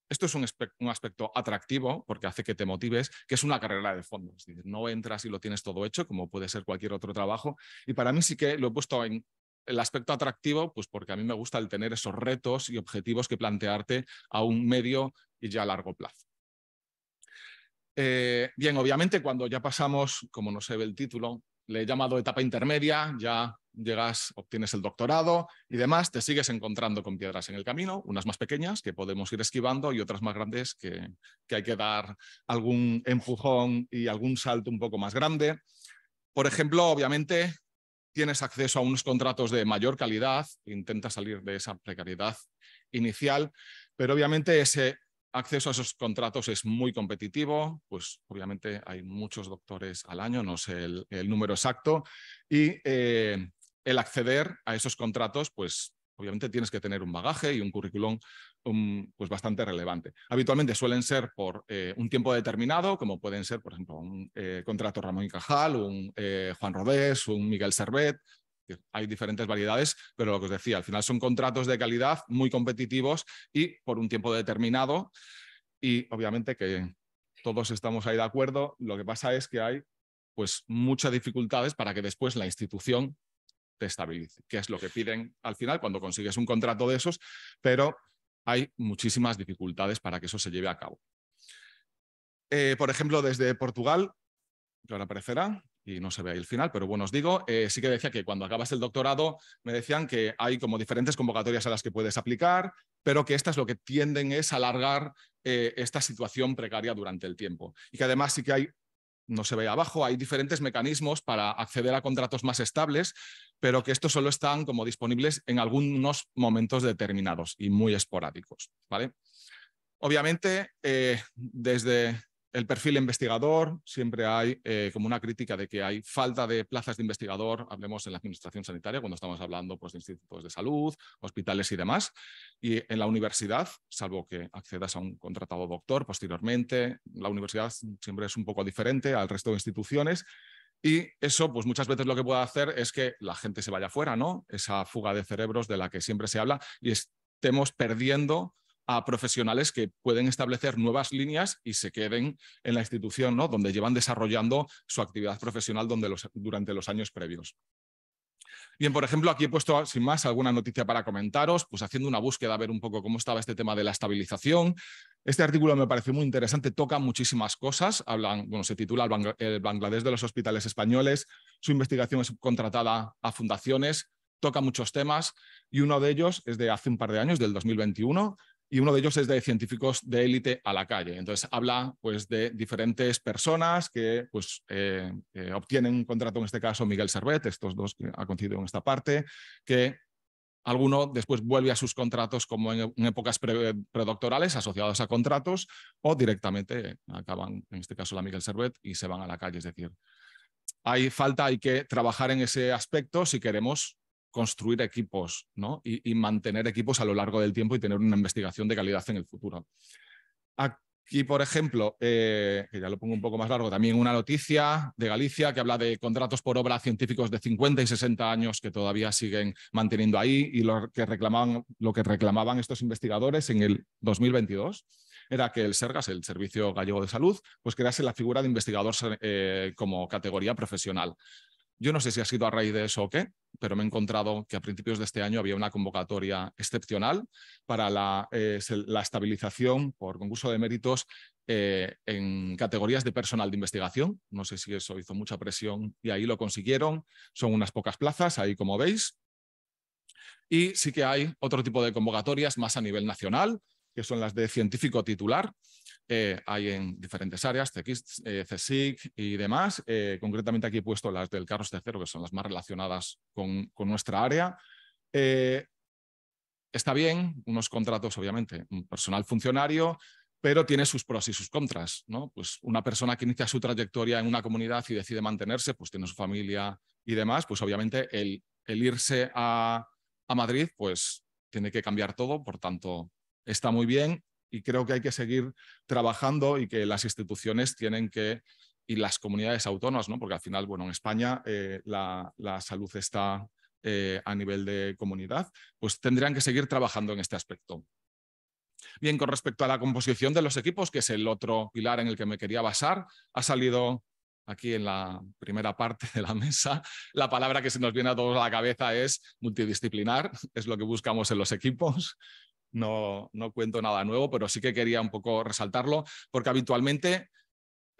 esto es un, aspecto atractivo porque hace que te motives, que es una carrera de fondo. Es decir, no entras y lo tienes todo hecho, como puede ser cualquier otro trabajo. Y para mí sí que lo he puesto en el aspecto atractivo, pues porque a mí me gusta el tener esos retos y objetivos que plantearte a un medio y ya a largo plazo. Eh, bien, obviamente cuando ya pasamos, como no se ve el título, le he llamado etapa intermedia, ya llegas, obtienes el doctorado y demás, te sigues encontrando con piedras en el camino, unas más pequeñas que podemos ir esquivando y otras más grandes que, que hay que dar algún empujón y algún salto un poco más grande. Por ejemplo, obviamente tienes acceso a unos contratos de mayor calidad, intenta salir de esa precariedad inicial, pero obviamente ese acceso a esos contratos es muy competitivo, pues obviamente hay muchos doctores al año, no sé el, número exacto, y eh, el acceder a esos contratos, pues obviamente tienes que tener un bagaje y un currículum um, pues bastante relevante. Habitualmente suelen ser por eh, un tiempo determinado, como pueden ser, por ejemplo, un eh, contrato Ramón Cajal, un Juan Rodés, un Miguel Servet, hay diferentes variedades, pero lo que os decía, al final son contratos de calidad muy competitivos y por un tiempo determinado. Y obviamente que todos estamos ahí de acuerdo. Lo que pasa es que hay pues muchas dificultades para que después la institución te estabilice, que es lo que piden al final cuando consigues un contrato de esos, pero hay muchísimas dificultades para que eso se lleve a cabo. Eh, por ejemplo, desde Portugal, que ahora aparecerá, y no se ve ahí el final, pero bueno, os digo, eh, sí que decía que cuando acabas el doctorado me decían que hay como diferentes convocatorias a las que puedes aplicar, pero que estas lo que tienden es alargar eh, esta situación precaria durante el tiempo. Y que además sí que hay, no se ve ahí abajo, hay diferentes mecanismos para acceder a contratos más estables, pero que estos solo están como disponibles en algunos momentos determinados y muy esporádicos, ¿vale? Obviamente, eh, desde el perfil investigador, siempre hay eh, como una crítica de que hay falta de plazas de investigador, hablemos en la administración sanitaria, cuando estamos hablando pues, de institutos de salud, hospitales y demás. Y en la universidad, salvo que accedas a un contratado doctor posteriormente, la universidad siempre es un poco diferente al resto de instituciones. Y eso, pues muchas veces lo que puede hacer es que la gente se vaya fuera, ¿no? Esa fuga de cerebros de la que siempre se habla y estemos perdiendo a profesionales que pueden establecer nuevas líneas y se queden en la institución, ¿no? donde llevan desarrollando su actividad profesional donde los, durante los años previos. Bien, por ejemplo, aquí he puesto, sin más, alguna noticia para comentaros, pues haciendo una búsqueda a ver un poco cómo estaba este tema de la estabilización. Este artículo me pareció muy interesante, toca muchísimas cosas. Hablan, bueno, se titula El Bangladesh de los hospitales españoles. Su investigación es contratada a fundaciones, toca muchos temas y uno de ellos es de hace un par de años, del 2021, y uno de ellos es de científicos de élite a la calle. Entonces habla pues, de diferentes personas que pues, eh, eh, obtienen un contrato, en este caso Miguel Servet, estos dos que ha coincidido en esta parte, que alguno después vuelve a sus contratos como en, épocas predoctorales asociados a contratos o directamente acaban, en este caso la Miguel Servet, y se van a la calle. Es decir, hay falta, hay que trabajar en ese aspecto si queremos construir equipos y, mantener equipos a lo largo del tiempo y tener una investigación de calidad en el futuro. Aquí, por ejemplo, eh, que ya lo pongo un poco más largo, también una noticia de Galicia que habla de contratos por obra científicos de 50 y 60 años que todavía siguen manteniendo ahí y lo que reclamaban, lo que reclamaban estos investigadores en el 2022 era que el SERGAS, el Servicio Gallego de Salud, pues crease la figura de investigador eh, como categoría profesional. Yo no sé si ha sido a raíz de eso o qué, pero me he encontrado que a principios de este año había una convocatoria excepcional para la, eh, estabilización por concurso de méritos eh, en categorías de personal de investigación. No sé si eso hizo mucha presión y ahí lo consiguieron. Son unas pocas plazas, ahí como veis. Y sí que hay otro tipo de convocatorias más a nivel nacional, que son las de científico titular, eh, hay en diferentes áreas, CX, CSIC eh, y demás. Eh, concretamente aquí he puesto las del de este cero, que son las más relacionadas con, nuestra área. está bien, unos contratos, obviamente, un personal funcionario, pero tiene sus pros y sus contras. ¿no? Pues una persona que inicia su trayectoria en una comunidad y decide mantenerse, pues tiene su familia y demás, pues obviamente el, irse a, a Madrid, pues tiene que cambiar todo, por tanto, está muy bien y creo que hay que seguir trabajando y que las instituciones tienen que y las comunidades autónomas, ¿no? porque al final, bueno, en España eh, la, la, salud está eh, a nivel de comunidad, pues tendrían que seguir trabajando en este aspecto. Bien, con respecto a la composición de los equipos, que es el otro pilar en el que me quería basar, ha salido aquí en la primera parte de la mesa, la palabra que se nos viene a todos a la cabeza es multidisciplinar, es lo que buscamos en los equipos no, no cuento nada nuevo, pero sí que quería un poco resaltarlo, porque habitualmente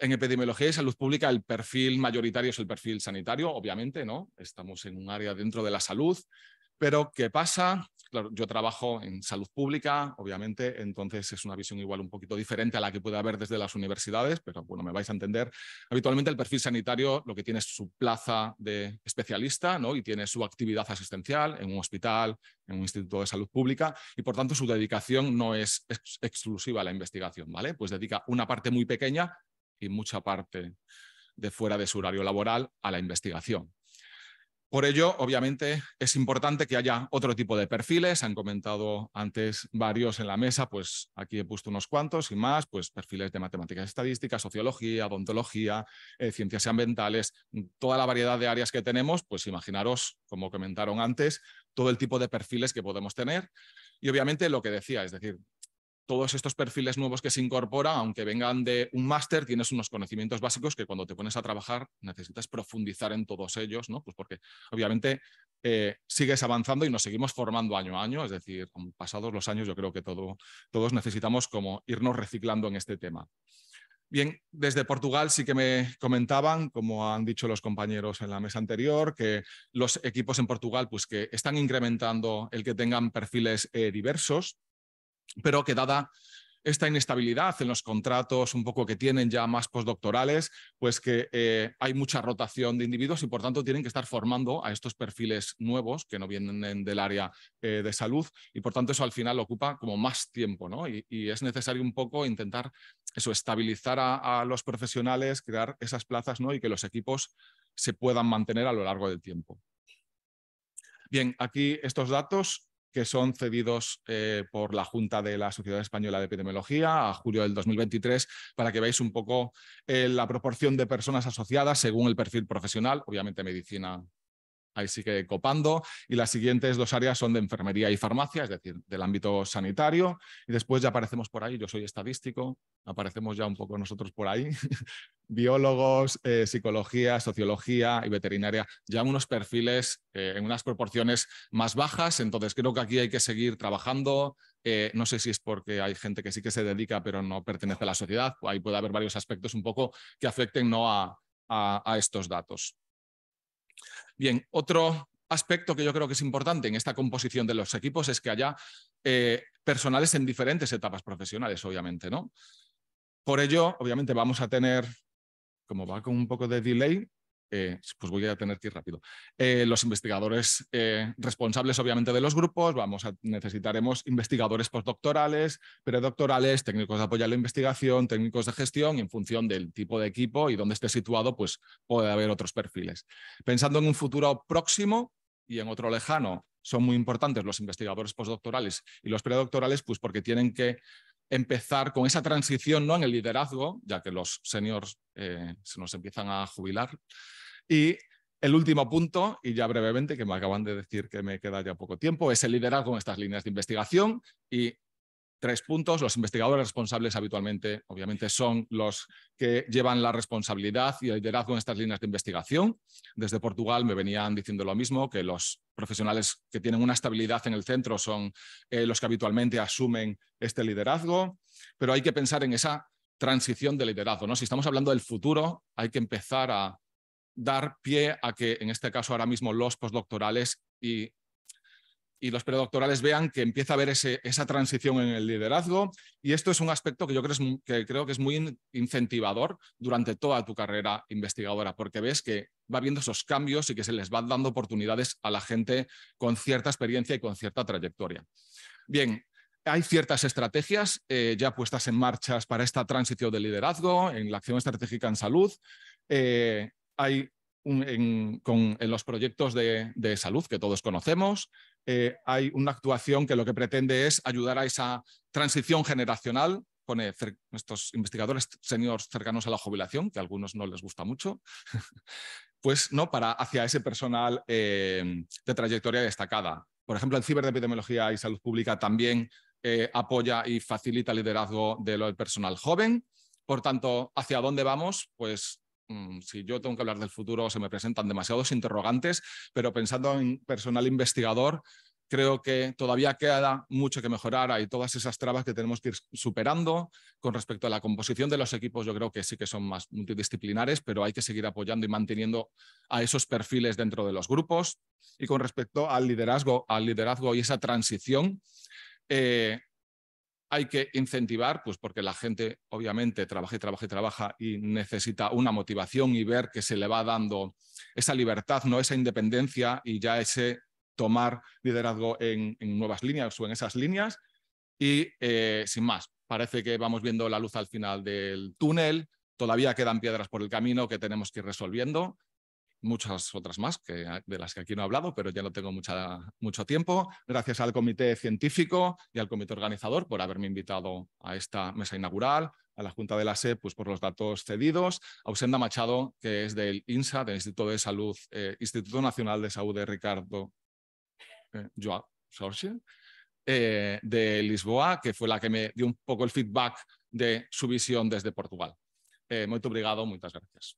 en epidemiología y salud pública el perfil mayoritario es el perfil sanitario, obviamente, ¿no? Estamos en un área dentro de la salud, pero ¿qué pasa Claro, yo trabajo en salud pública, obviamente, entonces es una visión igual un poquito diferente a la que puede haber desde las universidades, pero bueno, me vais a entender. Habitualmente el perfil sanitario lo que tiene es su plaza de especialista y tiene su actividad asistencial en un hospital, en un instituto de salud pública y por tanto su dedicación no es exclusiva a la investigación, ¿vale? Pues dedica una parte muy pequeña y mucha parte de fuera de su horario laboral a la investigación. Por ello, obviamente, es importante que haya otro tipo de perfiles. Han comentado antes varios en la mesa, pues aquí he puesto unos cuantos y más, pues perfiles de matemáticas estadísticas, sociología, odontología, eh, ciencias ambientales, toda la variedad de áreas que tenemos, pues imaginaros, como comentaron antes, todo el tipo de perfiles que podemos tener. Y obviamente lo que decía, es decir, todos estos perfiles nuevos que se incorporan, aunque vengan de un máster, tienes unos conocimientos básicos que cuando te pones a trabajar necesitas profundizar en todos ellos, ¿no? Pues porque obviamente eh, sigues avanzando y nos seguimos formando año a año, es decir, con pasados los años yo creo que todos necesitamos como irnos reciclando en este tema. Bien, desde Portugal sí que me comentaban, como han dicho los compañeros en la mesa anterior, que los equipos en Portugal pues que están incrementando el que tengan perfiles eh, diversos, pero que dada esta inestabilidad en los contratos un poco que tienen ya más postdoctorales, pues que eh, hay mucha rotación de individuos y por tanto tienen que estar formando a estos perfiles nuevos que no vienen del área eh, de salud y por tanto eso al final ocupa como más tiempo, Y, es necesario un poco intentar eso, estabilizar a, a, los profesionales, crear esas plazas, ¿no? Y que los equipos se puedan mantener a lo largo del tiempo. Bien, aquí estos datos que son cedidos eh, por la Junta de la Sociedad Española de Epidemiología a julio del 2023, para que veáis un poco eh, la proporción de personas asociadas según el perfil profesional, obviamente medicina ahí sigue copando. Y las siguientes dos áreas son de enfermería y farmacia, es decir, del ámbito sanitario. Y después ya aparecemos por ahí, yo soy estadístico, aparecemos ya un poco nosotros por ahí, biólogos, eh, psicología, sociología y veterinaria, ya unos perfiles eh, en unas proporciones más bajas. Entonces creo que aquí hay que seguir trabajando. Eh, no sé si es porque hay gente que sí que se dedica, pero no pertenece a la sociedad. Ahí puede haber varios aspectos un poco que afecten no a, a estos datos. Bien, otro aspecto que yo creo que es importante en esta composición de los equipos es que haya eh, personales en diferentes etapas profesionales, obviamente, ¿no? Por ello, obviamente, vamos a tener, como va con un poco de delay, eh, pues voy a tener que ir rápido. Eh, los investigadores eh, responsables, obviamente, de los grupos, vamos a necesitaremos investigadores postdoctorales, predoctorales, técnicos de apoyo a la investigación, técnicos de gestión, y en función del tipo de equipo y dónde esté situado, pues puede haber otros perfiles. Pensando en un futuro próximo y en otro lejano, son muy importantes los investigadores postdoctorales y los predoctorales, pues porque tienen que empezar con esa transición ¿no? en el liderazgo, ya que los señores se nos empiezan a jubilar, y el último punto, y ya brevemente, que me acaban de decir que me queda ya poco tiempo, es el liderazgo en estas líneas de investigación y tres puntos. Los investigadores responsables habitualmente, obviamente, son los que llevan la responsabilidad y el liderazgo en estas líneas de investigación. Desde Portugal me venían diciendo lo mismo, que los profesionales que tienen una estabilidad en el centro son eh, los que habitualmente asumen este liderazgo, pero hay que pensar en esa transición de liderazgo. ¿no? Si estamos hablando del futuro, hay que empezar a dar pie a que, en este caso ahora mismo, los postdoctorales y, los predoctorales vean que empieza a haber esa transición en el liderazgo. Y esto es un aspecto que yo creo, que es muy incentivador durante toda tu carrera investigadora, porque ves que va viendo esos cambios y que se les va dando oportunidades a la gente con cierta experiencia y con cierta trayectoria. Bien, hay ciertas estrategias eh, ya puestas en marcha para esta transición de liderazgo en la acción estratégica en salud. Eh, hay en, los proyectos de, salud que todos conocemos. Eh, hay una actuación que lo que pretende es ayudar a esa transición generacional con nuestros investigadores seniors cercanos a la jubilación, que a algunos no les gusta mucho, pues no para hacia ese personal eh, de trayectoria destacada. Por ejemplo, el epidemiología y salud pública también eh, apoya y facilita el liderazgo del personal joven. Por tanto, ¿hacia dónde vamos? Pues Mm, si yo tengo que hablar del futuro, se me presentan demasiados interrogantes, pero pensando en personal investigador, creo que todavía queda mucho que mejorar. Hay todas esas trabas que tenemos que ir superando. Con respecto a la composición de los equipos, yo creo que sí que son más multidisciplinares, pero hay que seguir apoyando y manteniendo a esos perfiles dentro de los grupos. Y con respecto al liderazgo, al liderazgo y esa transición, eh, hay que incentivar, pues porque la gente obviamente trabaja y trabaja y trabaja y necesita una motivación y ver que se le va dando esa libertad, no esa independencia y ya ese tomar liderazgo en, nuevas líneas o en esas líneas. Y eh, sin más, parece que vamos viendo la luz al final del túnel, todavía quedan piedras por el camino que tenemos que ir resolviendo, muchas otras más que, de las que aquí no he hablado, pero ya no tengo mucho tiempo. Gracias al comité científico y al comité organizador por haberme invitado a esta mesa inaugural, a la Junta de la SE, pues, por los datos cedidos, a Ausenda Machado, que es del INSA, del Instituto de Salud, eh, Instituto Nacional de Salud de Ricardo eh, Joao eh, de Lisboa, que fue la que me dio un poco el feedback de su visión desde Portugal. obrigado, muchas gracias.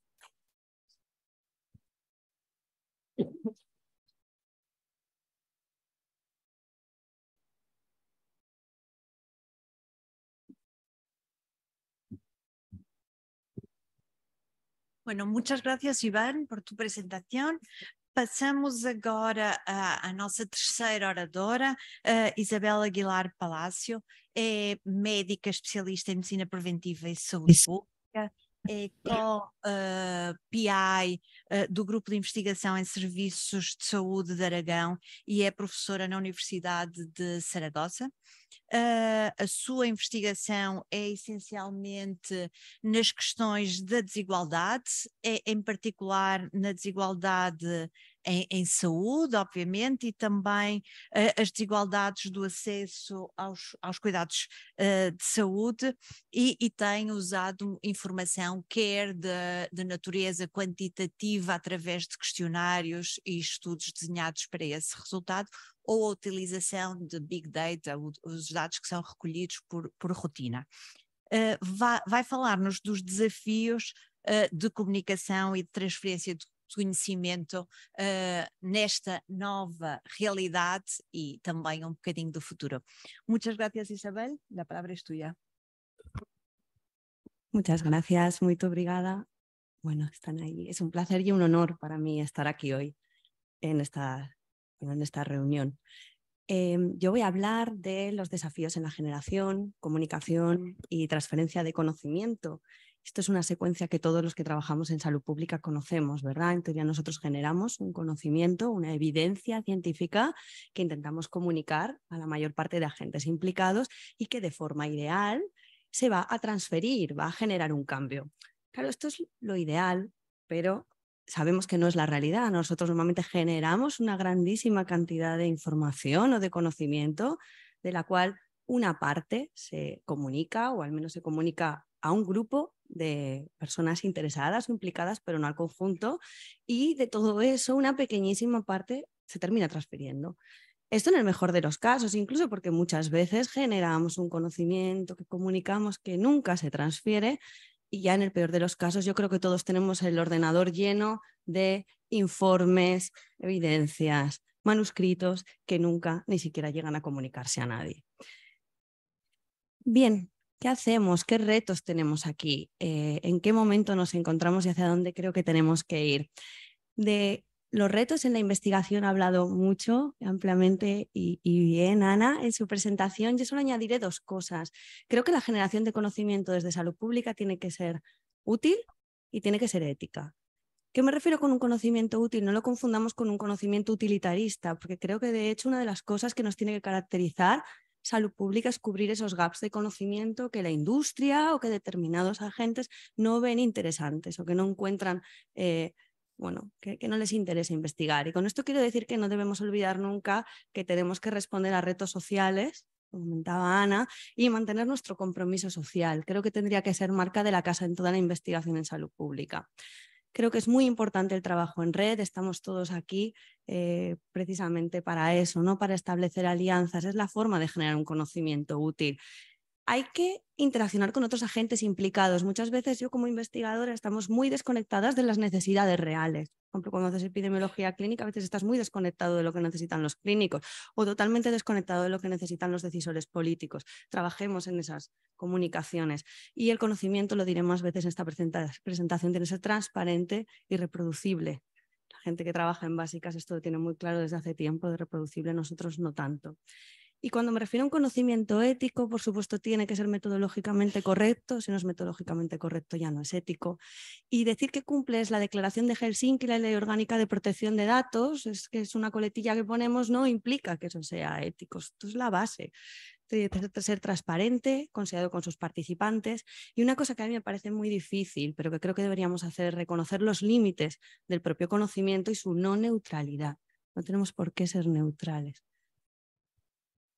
Bueno, muchas gracias, Iván, por tu apresentação. Passamos agora à, à nossa terceira oradora, Isabela Aguilar Palácio, é médica especialista em medicina preventiva e saúde é co-PI ah, ah, do Grupo de Investigação em Serviços de Saúde de Aragão e é professora na Universidade de Saragossa. Uh, a sua investigação é essencialmente nas questões da desigualdade, é, em particular na desigualdade em, em saúde, obviamente, e também uh, as desigualdades do acesso aos, aos cuidados uh, de saúde e, e tem usado informação quer de, de natureza quantitativa através de questionários e estudos desenhados para esse resultado, ou a utilização de big data, os dados que são recolhidos por, por rotina. Uh, eh, vai, vai falar-nos dos desafios uh, de comunicação e de transferência de conocimiento en eh, nesta nova realidade e também um bocadinho do futuro. Muchas gracias, Isabel. La palabra es tuya. Muchas gracias, muy obrigada. Bueno, están ahí. Es un placer y un honor para mí estar aquí hoy en esta, en esta reunión. Em, yo voy a hablar de los desafíos en la generación, comunicación y transferencia de conocimiento esto es una secuencia que todos los que trabajamos en salud pública conocemos, ¿verdad? En teoría nosotros generamos un conocimiento, una evidencia científica que intentamos comunicar a la mayor parte de agentes implicados y que de forma ideal se va a transferir, va a generar un cambio. Claro, esto es lo ideal, pero sabemos que no es la realidad. Nosotros normalmente generamos una grandísima cantidad de información o de conocimiento de la cual una parte se comunica o al menos se comunica a un grupo de personas interesadas o implicadas, pero no al conjunto, y de todo eso una pequeñísima parte se termina transfiriendo. Esto en el mejor de los casos, incluso porque muchas veces generamos un conocimiento que comunicamos que nunca se transfiere y ya en el peor de los casos yo creo que todos tenemos el ordenador lleno de informes, evidencias, manuscritos que nunca ni siquiera llegan a comunicarse a nadie. Bien, ¿Qué hacemos? ¿Qué retos tenemos aquí? Eh, ¿En qué momento nos encontramos y hacia dónde creo que tenemos que ir? De los retos en la investigación ha hablado mucho, ampliamente y, y, bien, eh, Ana, en su presentación. Yo solo añadiré dos cosas. Creo que la generación de conocimiento desde salud pública tiene que ser útil y tiene que ser ética. ¿Qué me refiero con un conocimiento útil? No lo confundamos con un conocimiento utilitarista, porque creo que de hecho una de las cosas que nos tiene que caracterizar salud pública es cubrir esos gaps de conocimiento que la industria o que determinados agentes no ven interesantes o que no encuentran, eh, bueno, que, que, no les interesa investigar. Y con esto quiero decir que no debemos olvidar nunca que tenemos que responder a retos sociales comentaba Ana, y mantener nuestro compromiso social. Creo que tendría que ser marca de la casa en toda la investigación en salud pública. Creo que es muy importante el trabajo en red, estamos todos aquí eh, precisamente para eso, ¿no? para establecer alianzas, es la forma de generar un conocimiento útil hay que interaccionar con otros agentes implicados. Muchas veces yo como investigadora estamos muy desconectadas de las necesidades reales. Por ejemplo, cuando haces epidemiología clínica, a veces estás muy desconectado de lo que necesitan los clínicos o totalmente desconectado de lo que necesitan los decisores políticos. Trabajemos en esas comunicaciones. Y el conocimiento, lo diré más veces en esta presentación, tiene que ser transparente y reproducible. La gente que trabaja en básicas esto lo tiene muy claro desde hace tiempo, de reproducible nosotros no tanto. Y cuando me refiero a un conocimiento ético, por supuesto, tiene que ser metodológicamente correcto. Si no es metodológicamente correcto, ya no es ético. Y decir que cumple es la declaración de Helsinki, la ley orgánica de protección de datos, es que es una coletilla que ponemos, no implica que eso sea ético. Esto es la base. que Ser transparente, considerado con sus participantes. Y una cosa que a mí me parece muy difícil, pero que creo que deberíamos hacer, es reconocer los límites del propio conocimiento y su no neutralidad. No tenemos por qué ser neutrales.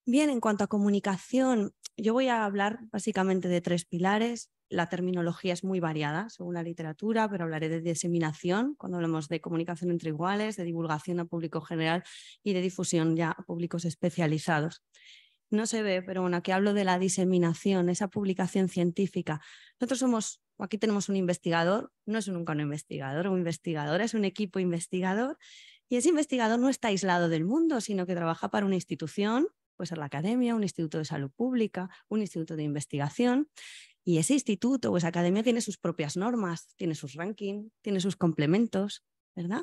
Bien, en cuanto a comunicación, yo voy a hablar básicamente de tres pilares. La terminología es muy variada según la literatura, pero hablaré de diseminación, cuando hablamos de comunicación entre iguales, de divulgación a público general y de difusión ya a públicos especializados. No se ve, pero bueno, aquí hablo de la diseminación, esa publicación científica. Nosotros somos, aquí tenemos un investigador, no es nunca un investigador o investigador es un equipo investigador, y ese investigador no está aislado del mundo, sino que trabaja para una institución puede ser la academia, un instituto de salud pública, un instituto de investigación. Y ese instituto o esa academia tiene sus propias normas, tiene sus rankings, tiene sus complementos, ¿verdad?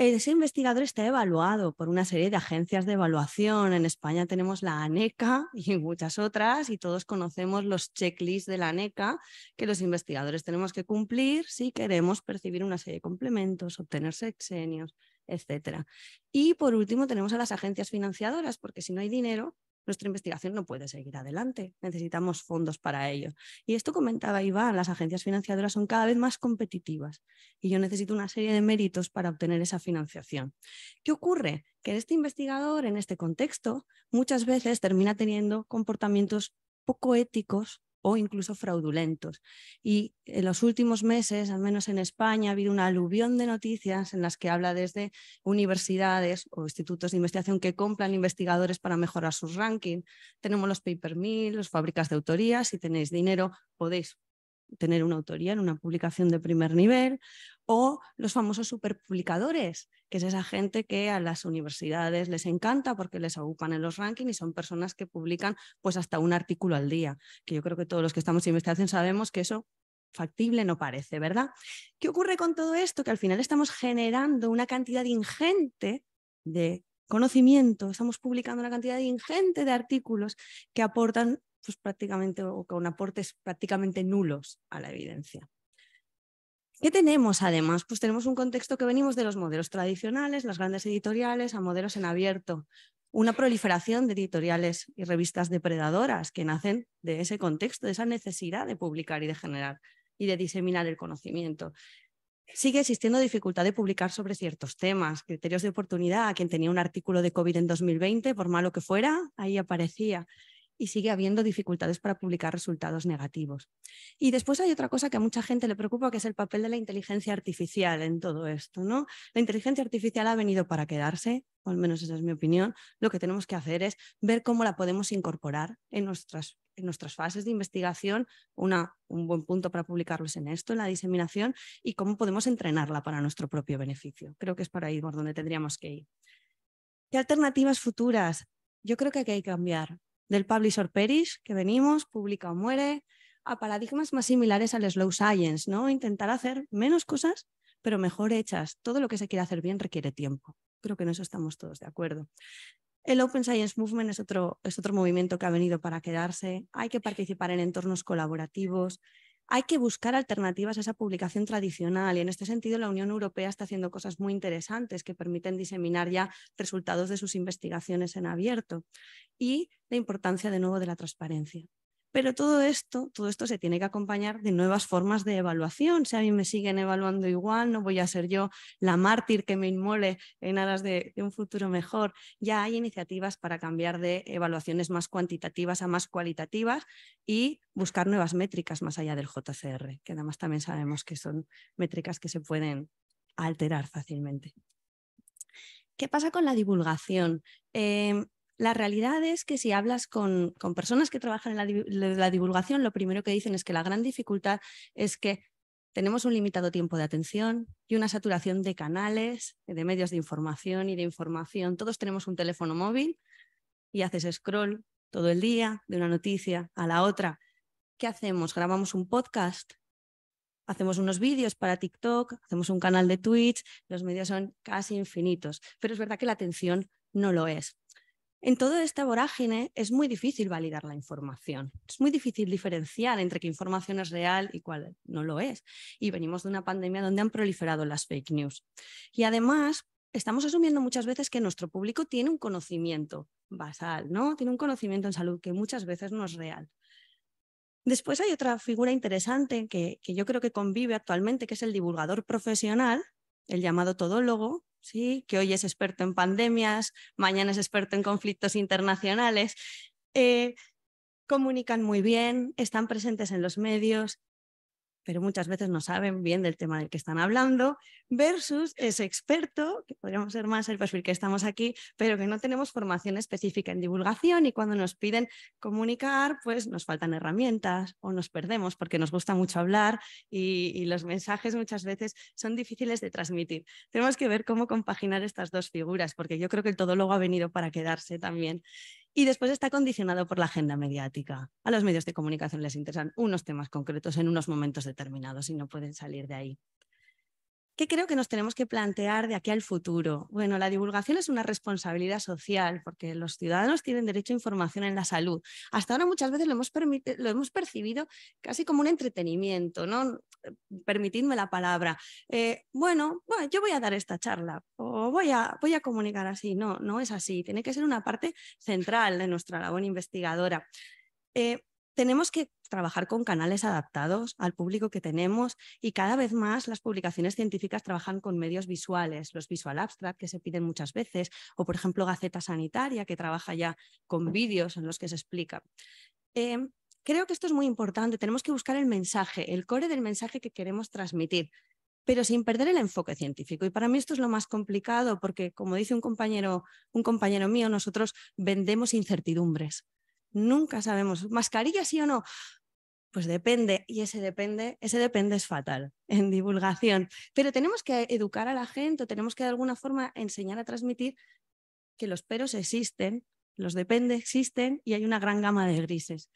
Ese investigador está evaluado por una serie de agencias de evaluación. En España tenemos la ANECA y muchas otras, y todos conocemos los checklists de la ANECA que los investigadores tenemos que cumplir si queremos percibir una serie de complementos, obtener sexenios, etc. Y por último tenemos a las agencias financiadoras, porque si no hay dinero, nuestra investigación no puede seguir adelante. Necesitamos fondos para ello. Y esto comentaba Iván, las agencias financiadoras son cada vez más competitivas y yo necesito una serie de méritos para obtener esa financiación. ¿Qué ocurre? Que este investigador, en este contexto, muchas veces termina teniendo comportamientos poco éticos o incluso fraudulentos. Y en los últimos meses, al menos en España, ha habido una aluvión de noticias en las que habla desde universidades o institutos de investigación que compran investigadores para mejorar sus rankings. Tenemos los paper mill, las fábricas de autoría. Si tenéis dinero, podéis tener una autoría en una publicación de primer nivel o los famosos superpublicadores, que es esa gente que a las universidades les encanta porque les ocupan en los rankings y son personas que publican pues hasta un artículo al día, que yo creo que todos los que estamos en investigación sabemos que eso factible no parece, ¿verdad? ¿Qué ocurre con todo esto? Que al final estamos generando una cantidad ingente de conocimiento, estamos publicando una cantidad ingente de artículos que aportan pues, prácticamente o con aportes prácticamente nulos a la evidencia. ¿Qué tenemos además? Pues tenemos un contexto que venimos de los modelos tradicionales, las grandes editoriales, a modelos en abierto, una proliferación de editoriales y revistas depredadoras que nacen de ese contexto, de esa necesidad de publicar y de generar y de diseminar el conocimiento. Sigue existiendo dificultad de publicar sobre ciertos temas, criterios de oportunidad, a quien tenía un artículo de COVID en 2020, por malo que fuera, ahí aparecía y sigue habiendo dificultades para publicar resultados negativos. Y después hay otra cosa que a mucha gente le preocupa, que es el papel de la inteligencia artificial en todo esto. ¿no? La inteligencia artificial ha venido para quedarse, o al menos esa es mi opinión. Lo que tenemos que hacer es ver cómo la podemos incorporar en nuestras, en nuestras fases de investigación, una, un buen punto para publicarlos en esto, en la diseminación, y cómo podemos entrenarla para nuestro propio beneficio. Creo que es para ahí por donde tendríamos que ir. ¿Qué alternativas futuras? Yo creo que hay que cambiar del Publisher Perish, que venimos, publica o muere, a paradigmas más similares al slow science, ¿no? Intentar hacer menos cosas, pero mejor hechas. Todo lo que se quiere hacer bien requiere tiempo. Creo que en eso estamos todos de acuerdo. El Open Science Movement es otro, es otro movimiento que ha venido para quedarse. Hay que participar en entornos colaborativos. Hay que buscar alternativas a esa publicación tradicional y en este sentido la Unión Europea está haciendo cosas muy interesantes que permiten diseminar ya resultados de sus investigaciones en abierto. Y la importancia de nuevo de la transparencia. Pero todo esto, todo esto se tiene que acompañar de nuevas formas de evaluación. Si a mí me siguen evaluando igual, no voy a ser yo la mártir que me inmole en aras de, un futuro mejor. Ya hay iniciativas para cambiar de evaluaciones más cuantitativas a más cualitativas y buscar nuevas métricas más allá del JCR, que además también sabemos que son métricas que se pueden alterar fácilmente. ¿Qué pasa con la divulgación? Em, la realidad es que si hablas con, personas que trabajan en la, la divulgación, lo primero que dicen es que la gran dificultad es que tenemos un limitado tiempo de atención y una saturación de canales, de medios de información y de información. Todos tenemos un teléfono móvil y haces scroll todo el día de una noticia a la otra. ¿Qué hacemos? ¿Grabamos un podcast? ¿Hacemos unos vídeos para TikTok? ¿Hacemos un canal de Twitch? Los medios son casi infinitos, pero es verdad que la atención no lo es. En toda esta vorágine es muy difícil validar la información, es muy difícil diferenciar entre qué información es real y cuál no lo es. Y venimos de una pandemia donde han proliferado las fake news. Y además, estamos asumiendo muchas veces que nuestro público tiene un conocimiento basal, ¿no? Tiene un conocimiento en salud que muchas veces no es real. Después hay otra figura interesante que, que yo creo que convive actualmente, que es el divulgador profesional, el llamado todólogo, ¿sí? que hoy es experto en pandemias, mañana es experto en conflictos internacionales. Eh, comunican muy bien, están presentes en los medios, pero muchas veces no saben bien del tema del que están hablando, versus ese experto, que podríamos ser más el perfil que estamos aquí, pero que no tenemos formación específica en divulgación y cuando nos piden comunicar, pues nos faltan herramientas o nos perdemos porque nos gusta mucho hablar y, los mensajes muchas veces son difíciles de transmitir. Tenemos que ver cómo compaginar estas dos figuras, porque yo creo que el todólogo ha venido para quedarse también. Y después está condicionado por la agenda mediática. A los medios de comunicación les interesan unos temas concretos en unos momentos determinados y no pueden salir de ahí. ¿Qué creo que nos tenemos que plantear de aquí al futuro? Bueno, la divulgación es una responsabilidad social porque los ciudadanos tienen derecho a información en la salud. Hasta ahora muchas veces lo hemos, lo hemos percibido casi como un entretenimiento, ¿no? Permitidme la palabra. Eh, bueno, yo voy a dar esta charla o voy a, voy a comunicar así. No, no es así. Tiene que ser una parte central de nuestra labor investigadora. Eh, tenemos que trabajar con canales adaptados al público que tenemos y cada vez más las publicaciones científicas trabajan con medios visuales, los visual abstract que se piden muchas veces, o por ejemplo Gaceta Sanitaria que trabaja ya con vídeos en los que se explica. Eh, creo que esto es muy importante, tenemos que buscar el mensaje, el core del mensaje que queremos transmitir pero sin perder el enfoque científico. Y para mí esto es lo más complicado porque, como dice un compañero, un compañero mío, nosotros vendemos incertidumbres. Nunca sabemos. ¿Mascarilla sí o no? Pues depende, y ese depende, ese depende es fatal en divulgación. Pero tenemos que educar a la gente, o tenemos que de alguna forma enseñar a transmitir que los peros existen, los depende existen y hay una gran gama de grises.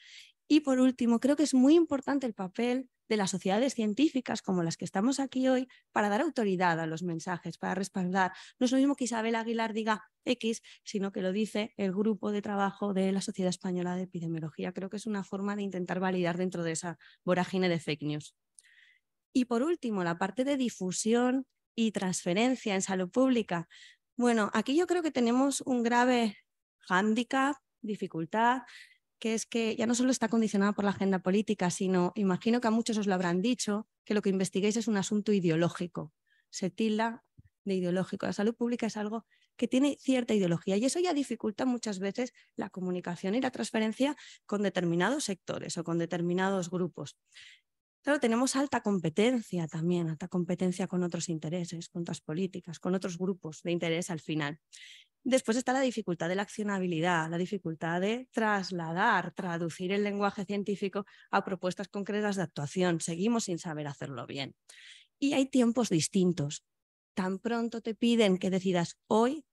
Y por último, creo que es muy importante el papel de las sociedades científicas como las que estamos aquí hoy para dar autoridad a los mensajes, para respaldar. No es lo mismo que Isabel Aguilar diga X, sino que lo dice el grupo de trabajo de la Sociedad Española de Epidemiología. Creo que es una forma de intentar validar dentro de esa vorágine de fake news. Y por último, la parte de difusión y transferencia en salud pública. Bueno, aquí yo creo que tenemos un grave hándicap, dificultad, que es que ya no solo está condicionada por la agenda política, sino, imagino que a muchos os lo habrán dicho, que lo que investiguéis es un asunto ideológico. Se tilda de ideológico. La salud pública es algo que tiene cierta ideología y eso ya dificulta muchas veces la comunicación y la transferencia con determinados sectores o con determinados grupos. Claro, tenemos alta competencia también, alta competencia con otros intereses, con otras políticas, con otros grupos de interés al final. Después está la dificultad de la accionabilidad, la dificultad de trasladar, traducir el lenguaje científico a propuestas concretas de actuación. Seguimos sin saber hacerlo bien. Y hay tiempos distintos. Tan pronto te piden que decidas hoy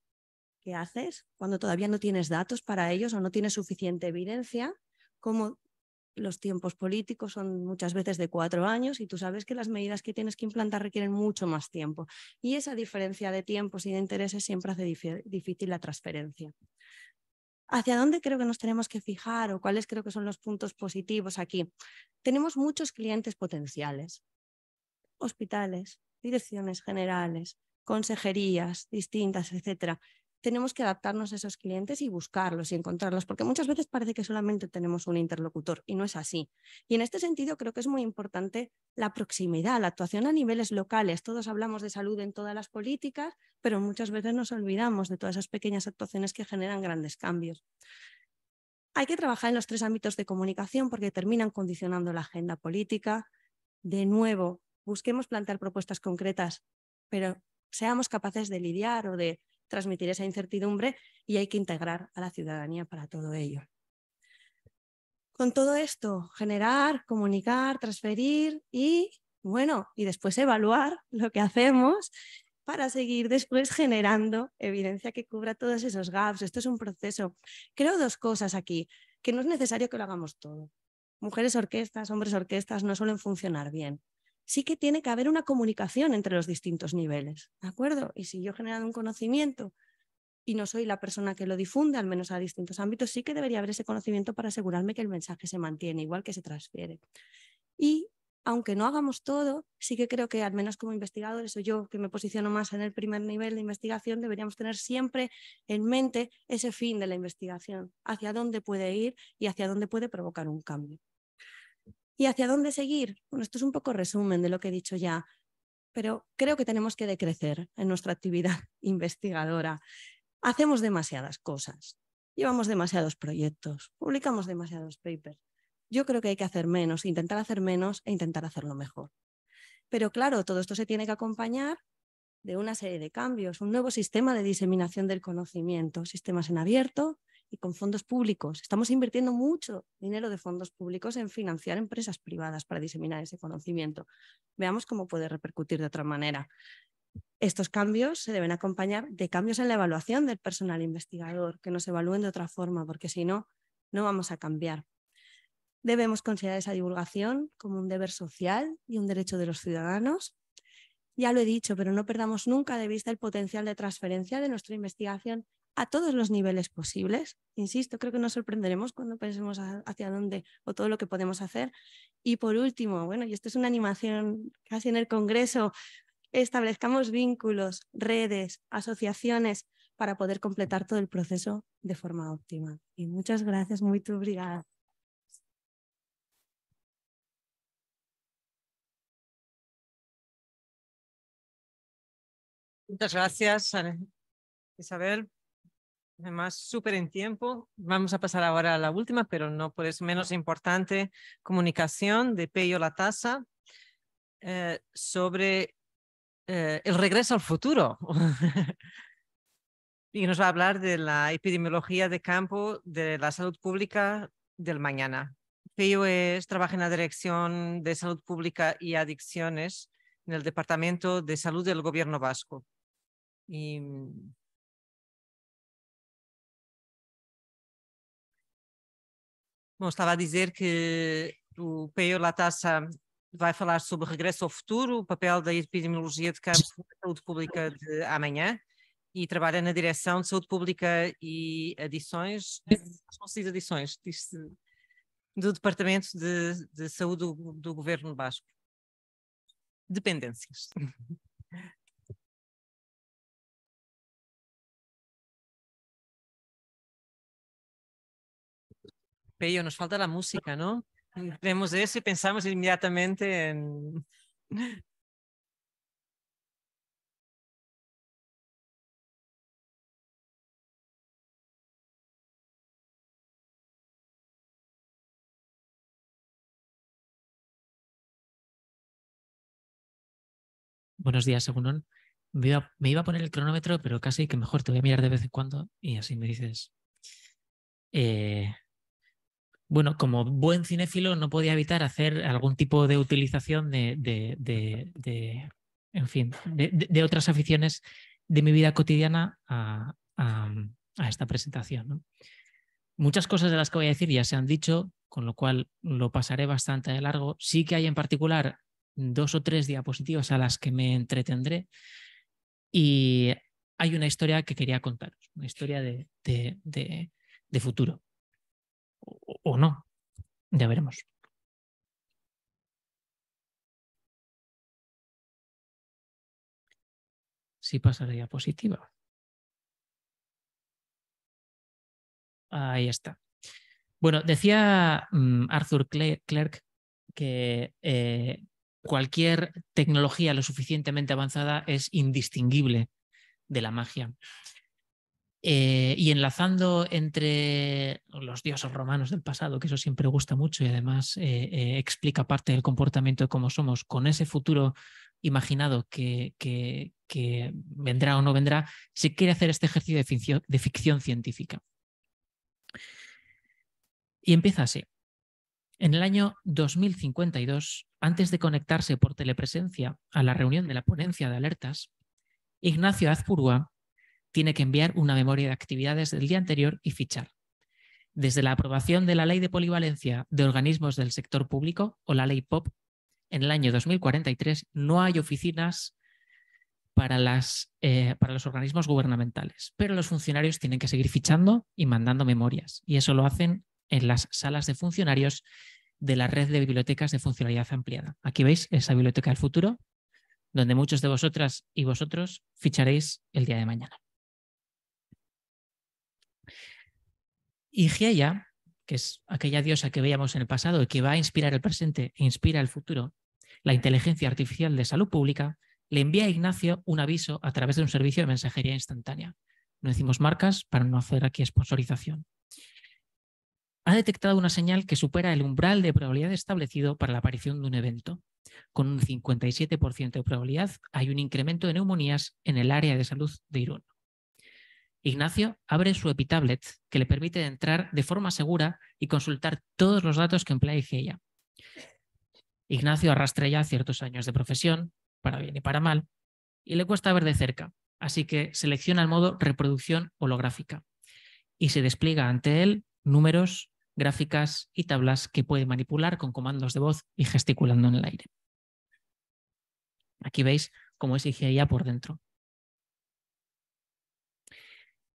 qué haces, cuando todavía no tienes datos para ellos o no tienes suficiente evidencia, como los tiempos políticos son muchas veces de cuatro años y tú sabes que las medidas que tienes que implantar requieren mucho más tiempo. Y esa diferencia de tiempos y de intereses siempre hace difícil la transferencia. ¿Hacia dónde creo que nos tenemos que fijar o cuáles creo que son los puntos positivos aquí? Tenemos muchos clientes potenciales, hospitales, direcciones generales, consejerías distintas, etcétera, tenemos que adaptarnos a esos clientes y buscarlos y encontrarlos, porque muchas veces parece que solamente tenemos un interlocutor y no es así. Y en este sentido creo que es muy importante la proximidad, la actuación a niveles locales. Todos hablamos de salud en todas las políticas, pero muchas veces nos olvidamos de todas esas pequeñas actuaciones que generan grandes cambios. Hay que trabajar en los tres ámbitos de comunicación porque terminan condicionando la agenda política. De nuevo, busquemos plantear propuestas concretas, pero seamos capaces de lidiar o de transmitir esa incertidumbre y hay que integrar a la ciudadanía para todo ello. Con todo esto, generar, comunicar, transferir y, bueno, y después evaluar lo que hacemos para seguir después generando evidencia que cubra todos esos gaps. Esto es un proceso. Creo dos cosas aquí, que no es necesario que lo hagamos todo. Mujeres orquestas, hombres orquestas no suelen funcionar bien sí que tiene que haber una comunicación entre los distintos niveles, ¿de acuerdo? Y si yo he generado un conocimiento y no soy la persona que lo difunde, al menos a distintos ámbitos, sí que debería haber ese conocimiento para asegurarme que el mensaje se mantiene, igual que se transfiere. Y aunque no hagamos todo, sí que creo que al menos como investigadores o yo que me posiciono más en el primer nivel de investigación, deberíamos tener siempre en mente ese fin de la investigación, hacia dónde puede ir y hacia dónde puede provocar un cambio. ¿Y hacia dónde seguir? Bueno, esto es un poco resumen de lo que he dicho ya, pero creo que tenemos que decrecer en nuestra actividad investigadora. Hacemos demasiadas cosas, llevamos demasiados proyectos, publicamos demasiados papers. Yo creo que hay que hacer menos, intentar hacer menos e intentar hacerlo mejor. Pero claro, todo esto se tiene que acompañar de una serie de cambios, un nuevo sistema de diseminación del conocimiento, sistemas en abierto, y con fondos públicos. Estamos invirtiendo mucho dinero de fondos públicos en financiar empresas privadas para diseminar ese conocimiento. Veamos cómo puede repercutir de otra manera. Estos cambios se deben acompañar de cambios en la evaluación del personal investigador, que nos evalúen de otra forma, porque si no, no vamos a cambiar. Debemos considerar esa divulgación como un deber social y un derecho de los ciudadanos. Ya lo he dicho, pero no perdamos nunca de vista el potencial de transferencia de nuestra investigación a todos los niveles posibles. Insisto, creo que nos sorprenderemos cuando pensemos hacia dónde o todo lo que podemos hacer. Y por último, bueno, y esto es una animación casi en el Congreso, establezcamos vínculos, redes, asociaciones para poder completar todo el proceso de forma óptima. Y muchas gracias, muy tu brigada. Muchas gracias, Isabel además súper en tiempo. Vamos a pasar ahora a la última, pero no por eso menos importante, comunicación de Peyo La eh, sobre eh, el regreso al futuro. y nos va a hablar de la epidemiología de campo de la salud pública del mañana. Peyo es, trabaja en la Dirección de Salud Pública y Adicciones en el Departamento de Salud del Gobierno Vasco. Y Bom, estava a dizer que o Peio Latassa vai falar sobre regresso ao futuro, o papel da epidemiologia de campo na saúde pública de amanhã e trabalha na direção de saúde pública e adições, não se adições, diz-se do Departamento de, de Saúde do, do Governo Basco. Dependências. Pello, nos falta la música, ¿no? Vemos eso y pensamos inmediatamente en... Buenos días, Segunón. Me iba, me iba, a poner el cronómetro, pero casi que mejor te voy a mirar de vez en cuando y así me dices. Eh, bueno, como buen cinéfilo no podía evitar hacer algún tipo de utilización de, en fin, de, otras aficiones de mi vida cotidiana a, esta presentación. Muchas cosas de las que voy a decir ya se han dicho, con lo cual lo pasaré bastante de largo. Sí que hay en particular dos o tres diapositivas a las que me entretendré y hay una historia que quería contaros, una historia de, de futuro o no. Ya veremos. Si pasaría la diapositiva. Ahí está. Bueno, decía mm, Arthur Clerk que eh, cualquier tecnología lo suficientemente avanzada es indistinguible de la magia. Eh, y enlazando entre los dioses romanos del pasado, que eso siempre gusta mucho y además eh, eh, explica parte del comportamiento de cómo somos, con ese futuro imaginado que, que, vendrá o no vendrá, se quiere hacer este ejercicio de ficción, científica. Y empieza así. En el año 2052, antes de conectarse por telepresencia a la reunión de la ponencia de alertas, Ignacio Azpurúa tiene que enviar una memoria de actividades del día anterior y fichar. Desde la aprobación de la Ley de Polivalencia de Organismos del Sector Público o la Ley POP en el año 2043 no hay oficinas para, eh, para los organismos gubernamentales, pero los funcionarios tienen que seguir fichando y mandando memorias, y eso lo hacen en las salas de funcionarios de la red de bibliotecas de funcionalidad ampliada. Aquí veis esa biblioteca del futuro, donde muchos de vosotras y vosotros ficharéis el día de mañana. Y Giella, que es aquella diosa que veíamos en el pasado y que va a inspirar el presente e inspira el futuro, la inteligencia artificial de salud pública, le envía a Ignacio un aviso a través de un servicio de mensajería instantánea. No decimos marcas para no hacer aquí sponsorización. Ha detectado una señal que supera el umbral de probabilidad establecido para la aparición de un evento. Con un 57% de probabilidad hay un incremento de neumonías en el área de salud de Irún. Ignacio abre su epitablet que le permite entrar de forma segura y consultar todos los datos que emplea IgIA. Ignacio arrastra ya ciertos años de profesión, para bien y para mal, y le cuesta ver de cerca, así que selecciona el modo reproducción holográfica y se despliega ante él números, gráficas y tablas que puede manipular con comandos de voz y gesticulando en el aire. Aquí veis cómo es IGIA por dentro.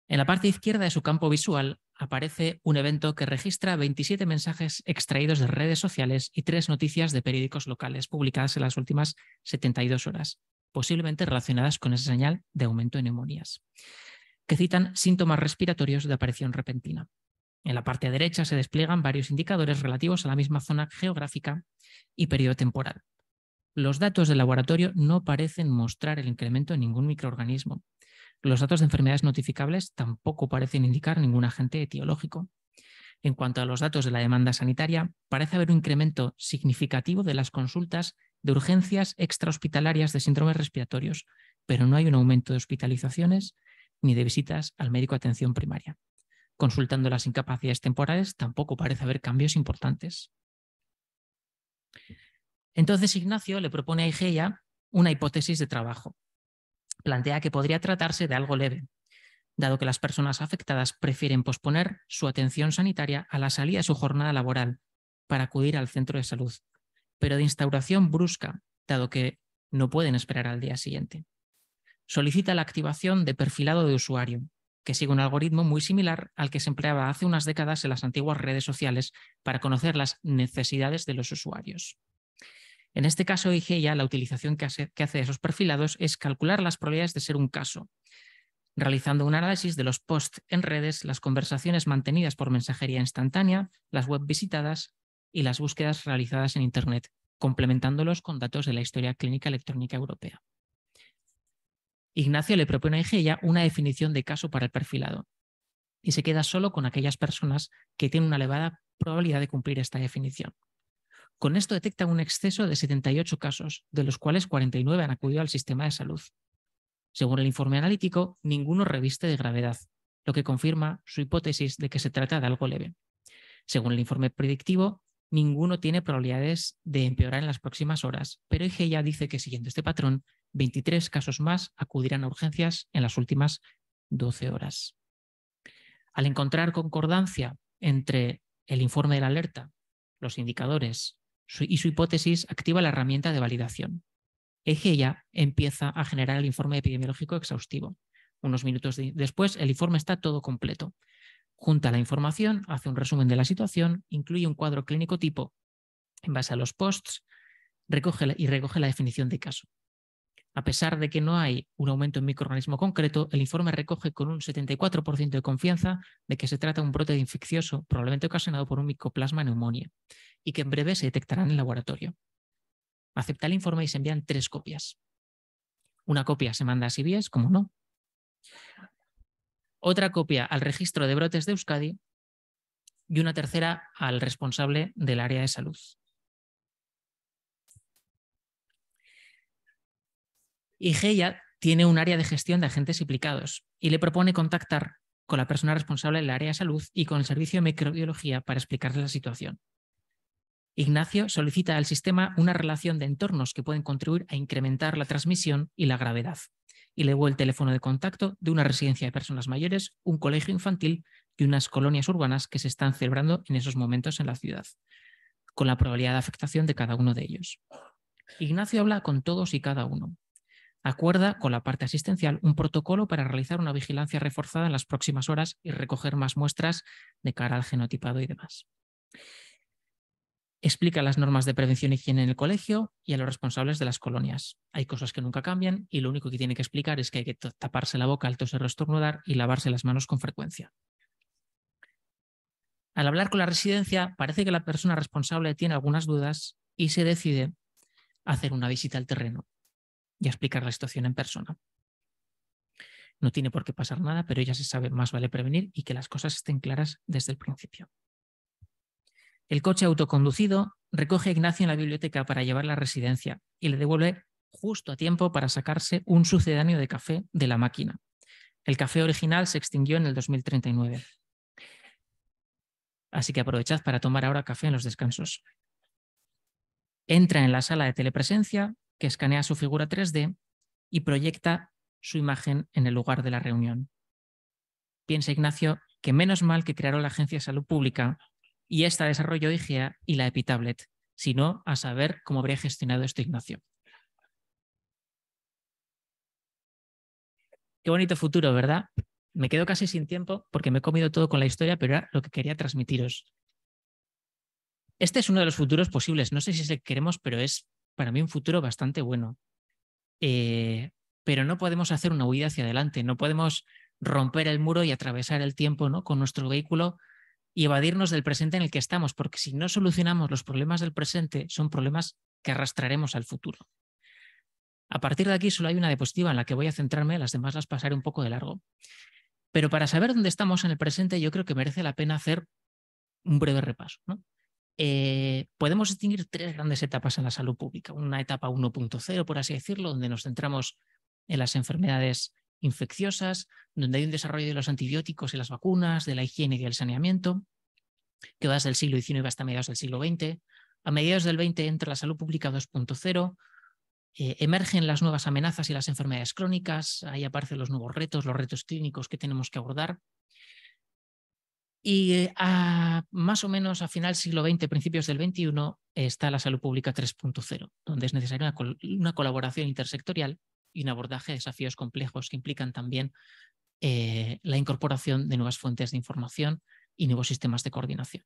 En la parte izquierda de su campo visual aparece un evento que registra 27 mensajes extraídos de redes sociales y tres noticias de periódicos locales publicadas en las últimas 72 horas, posiblemente relacionadas con esa señal de aumento de neumonías, que citan síntomas respiratorios de aparición repentina. En la parte derecha se despliegan varios indicadores relativos a la misma zona geográfica y periodo temporal. Los datos del laboratorio no parecen mostrar el incremento en ningún microorganismo, los datos de enfermedades notificables tampoco parecen indicar ningún agente etiológico. En cuanto a los datos de la demanda sanitaria, parece haber un incremento significativo de las consultas de urgencias extrahospitalarias de síndromes respiratorios, pero no hay un aumento de hospitalizaciones ni de visitas al médico de atención primaria. Consultando las incapacidades temporales, tampoco parece haber cambios importantes. Entonces Ignacio le propone a Igeia una hipótesis de trabajo, plantea que podría tratarse de algo leve, dado que las personas afectadas prefieren posponer su atención sanitaria a la salida de su jornada laboral para acudir al centro de salud, pero de instauración brusca, dado que no pueden esperar al día siguiente. Solicita la activación de perfilado de usuario, que sigue un algoritmo muy similar al que se empleaba hace unas décadas en las antiguas redes sociales para conocer las necesidades de los usuarios. En este caso, IGEA, la utilización que hace, de esos perfilados es calcular las probabilidades de ser un caso, realizando un análisis de los posts en redes, las conversaciones mantenidas por mensajería instantánea, las web visitadas y las búsquedas realizadas en Internet, complementándolos con datos de la historia clínica electrónica europea. Ignacio le propone a IGEA una definición de caso para el perfilado y se queda solo con aquellas personas que tienen una elevada probabilidad de cumplir esta definición. Con esto detectan un exceso de 78 casos, de los cuales 49 han acudido al sistema de salud. Según el informe analítico, ninguno reviste de gravedad, lo que confirma su hipótesis de que se trata de algo leve. Según el informe predictivo, ninguno tiene probabilidades de empeorar en las próximas horas, pero IG ya dice que siguiendo este patrón, 23 casos más acudirán a urgencias en las últimas 12 horas. Al encontrar concordancia entre el informe de la alerta, los indicadores y su hipótesis activa la herramienta de validación. ya empieza a generar el informe epidemiológico exhaustivo. Unos minutos después, el informe está todo completo. Junta la información, hace un resumen de la situación, incluye un cuadro clínico tipo en base a los posts recoge y recoge la definición de caso. A pesar de que no hay un aumento en microorganismo concreto, el informe recoge con un 74% de confianza de que se trata de un brote infeccioso probablemente ocasionado por un micoplasma neumonía y que en breve se detectará en el laboratorio. Acepta el informe y se envían tres copias. Una copia se manda a CBS, como no. Otra copia al registro de brotes de Euskadi y una tercera al responsable del área de salud. Y tiene un área de gestión de agentes implicados y le propone contactar con la persona responsable del área de salud y con el servicio de microbiología para explicarle la situación. Ignacio solicita al sistema una relación de entornos que pueden contribuir a incrementar la transmisión y la gravedad, y le el teléfono de contacto de una residencia de personas mayores, un colegio infantil y unas colonias urbanas que se están celebrando en esos momentos en la ciudad, con la probabilidad de afectación de cada uno de ellos. Ignacio habla con todos y cada uno, acuerda con la parte asistencial un protocolo para realizar una vigilancia reforzada en las próximas horas y recoger más muestras de cara al genotipado y demás. Explica las normas de prevención y higiene en el colegio y a los responsables de las colonias. Hay cosas que nunca cambian y lo único que tiene que explicar es que hay que taparse la boca al toser o estornudar y lavarse las manos con frecuencia. Al hablar con la residencia, parece que la persona responsable tiene algunas dudas y se decide hacer una visita al terreno y explicar la situación en persona. No tiene por qué pasar nada, pero ya se sabe, más vale prevenir y que las cosas estén claras desde el principio. El coche autoconducido recoge a Ignacio en la biblioteca para llevarla a la residencia y le devuelve justo a tiempo para sacarse un sucedáneo de café de la máquina. El café original se extinguió en el 2039. Así que aprovechad para tomar ahora café en los descansos. Entra en la sala de telepresencia que escanea su figura 3D y proyecta su imagen en el lugar de la reunión. Piensa Ignacio que menos mal que crearon la Agencia de Salud Pública y esta desarrolló IGEA y la EpiTablet, sino a saber cómo habría gestionado esto Ignacio. Qué bonito futuro, ¿verdad? Me quedo casi sin tiempo porque me he comido todo con la historia, pero era lo que quería transmitiros. Este es uno de los futuros posibles. No sé si es el que queremos, pero es para mí un futuro bastante bueno. Eh, pero no podemos hacer una huida hacia adelante, no podemos romper el muro y atravesar el tiempo ¿no? con nuestro vehículo y evadirnos del presente en el que estamos, porque si no solucionamos los problemas del presente, son problemas que arrastraremos al futuro. A partir de aquí solo hay una diapositiva en la que voy a centrarme, las demás las pasaré un poco de largo. Pero para saber dónde estamos en el presente, yo creo que merece la pena hacer un breve repaso. ¿no? Eh, podemos distinguir tres grandes etapas en la salud pública. Una etapa 1.0, por así decirlo, donde nos centramos en las enfermedades infecciosas, donde hay un desarrollo de los antibióticos y las vacunas, de la higiene y del saneamiento, que va desde el siglo XIX hasta mediados del siglo XX. A mediados del XX entra la salud pública 2.0, eh, emergen las nuevas amenazas y las enfermedades crónicas, ahí aparecen los nuevos retos, los retos clínicos que tenemos que abordar. Y eh, más o menos a final siglo XX, principios del XXI, está la salud pública 3.0, donde es necesaria una, colaboración intersectorial y un abordaje de desafíos complejos que implican también eh, la incorporación de nuevas fuentes de información y nuevos sistemas de coordinación.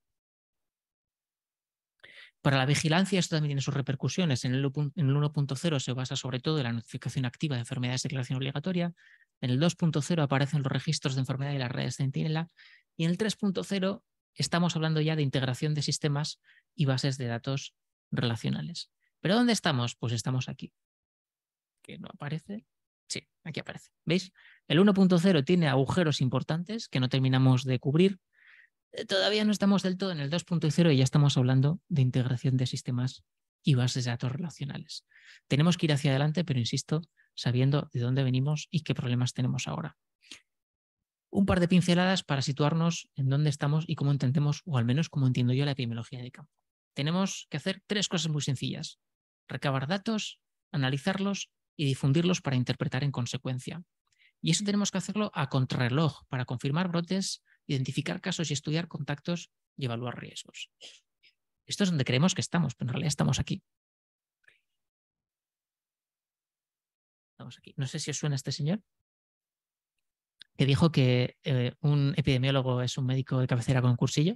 Para la vigilancia esto también tiene sus repercusiones. En el 1.0 se basa sobre todo en la notificación activa de enfermedades de declaración obligatoria. En el 2.0 aparecen los registros de enfermedad y las redes centinela. Y en el 3.0 estamos hablando ya de integración de sistemas y bases de datos relacionales. ¿Pero dónde estamos? Pues estamos aquí. ¿Que no aparece? Sí, aquí aparece. ¿Veis? El 1.0 tiene agujeros importantes que no terminamos de cubrir. Eh, todavía no estamos del todo en el 2.0 y ya estamos hablando de integración de sistemas y bases de datos relacionales. Tenemos que ir hacia adelante, pero insisto, sabiendo de dónde venimos y qué problemas tenemos ahora un par de pinceladas para situarnos en dónde estamos y cómo entendemos, o al menos cómo entiendo yo la epidemiología de campo. Tenemos que hacer tres cosas muy sencillas. Recabar datos, analizarlos y difundirlos para interpretar en consecuencia. Y eso tenemos que hacerlo a contrarreloj para confirmar brotes, identificar casos y estudiar contactos y evaluar riesgos. Esto es donde creemos que estamos, pero en realidad estamos aquí. Estamos aquí. No sé si os suena este señor que dijo que eh, un epidemiólogo es un médico de cabecera con cursillo.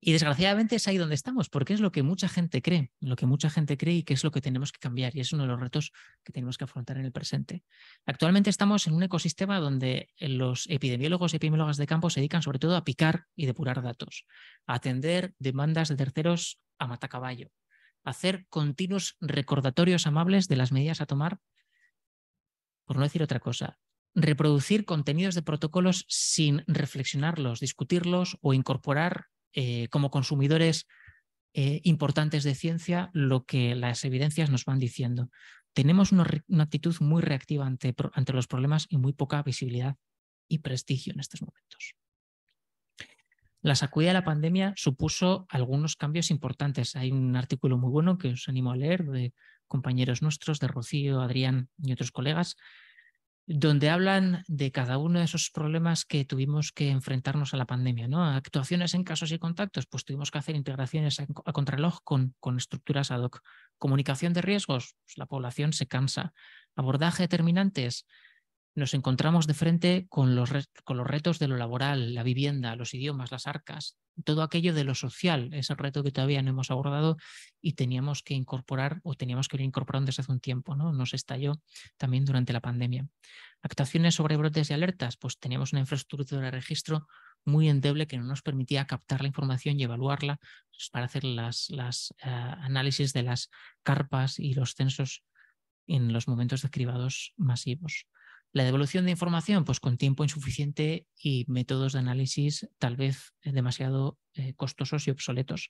Y desgraciadamente es ahí donde estamos, porque es lo que mucha gente cree, lo que mucha gente cree y que es lo que tenemos que cambiar. Y es uno de los retos que tenemos que afrontar en el presente. Actualmente estamos en un ecosistema donde los epidemiólogos y epidemiólogas de campo se dedican sobre todo a picar y depurar datos, a atender demandas de terceros a matacaballo, a hacer continuos recordatorios amables de las medidas a tomar, por no decir otra cosa reproducir contenidos de protocolos sin reflexionarlos, discutirlos o incorporar eh, como consumidores eh, importantes de ciencia lo que las evidencias nos van diciendo. Tenemos una, actitud muy reactiva ante, ante los problemas y muy poca visibilidad y prestigio en estos momentos. La sacudida de la pandemia supuso algunos cambios importantes. Hay un artículo muy bueno que os animo a leer de compañeros nuestros, de Rocío, Adrián y otros colegas, donde hablan de cada uno de esos problemas que tuvimos que enfrentarnos a la pandemia, Actuaciones en casos y contactos, pues tuvimos que hacer integraciones a, contraloj con, con estructuras ad hoc. Comunicación de riesgos, pues la población se cansa. Abordaje determinantes, nos encontramos de frente con los, con los, retos de lo laboral, la vivienda, los idiomas, las arcas, todo aquello de lo social, ese reto que todavía no hemos abordado y teníamos que incorporar o teníamos que ir incorporando desde hace un tiempo, ¿no? Nos estalló también durante la pandemia. Actuaciones sobre brotes y alertas, pues teníamos una infraestructura de registro muy endeble que no nos permitía captar la información y evaluarla pues, para hacer las, las ah, análisis de las carpas y los censos en los momentos de cribados masivos la devolución de información, pues con tiempo insuficiente y métodos de análisis tal vez eh, demasiado eh, costosos y obsoletos.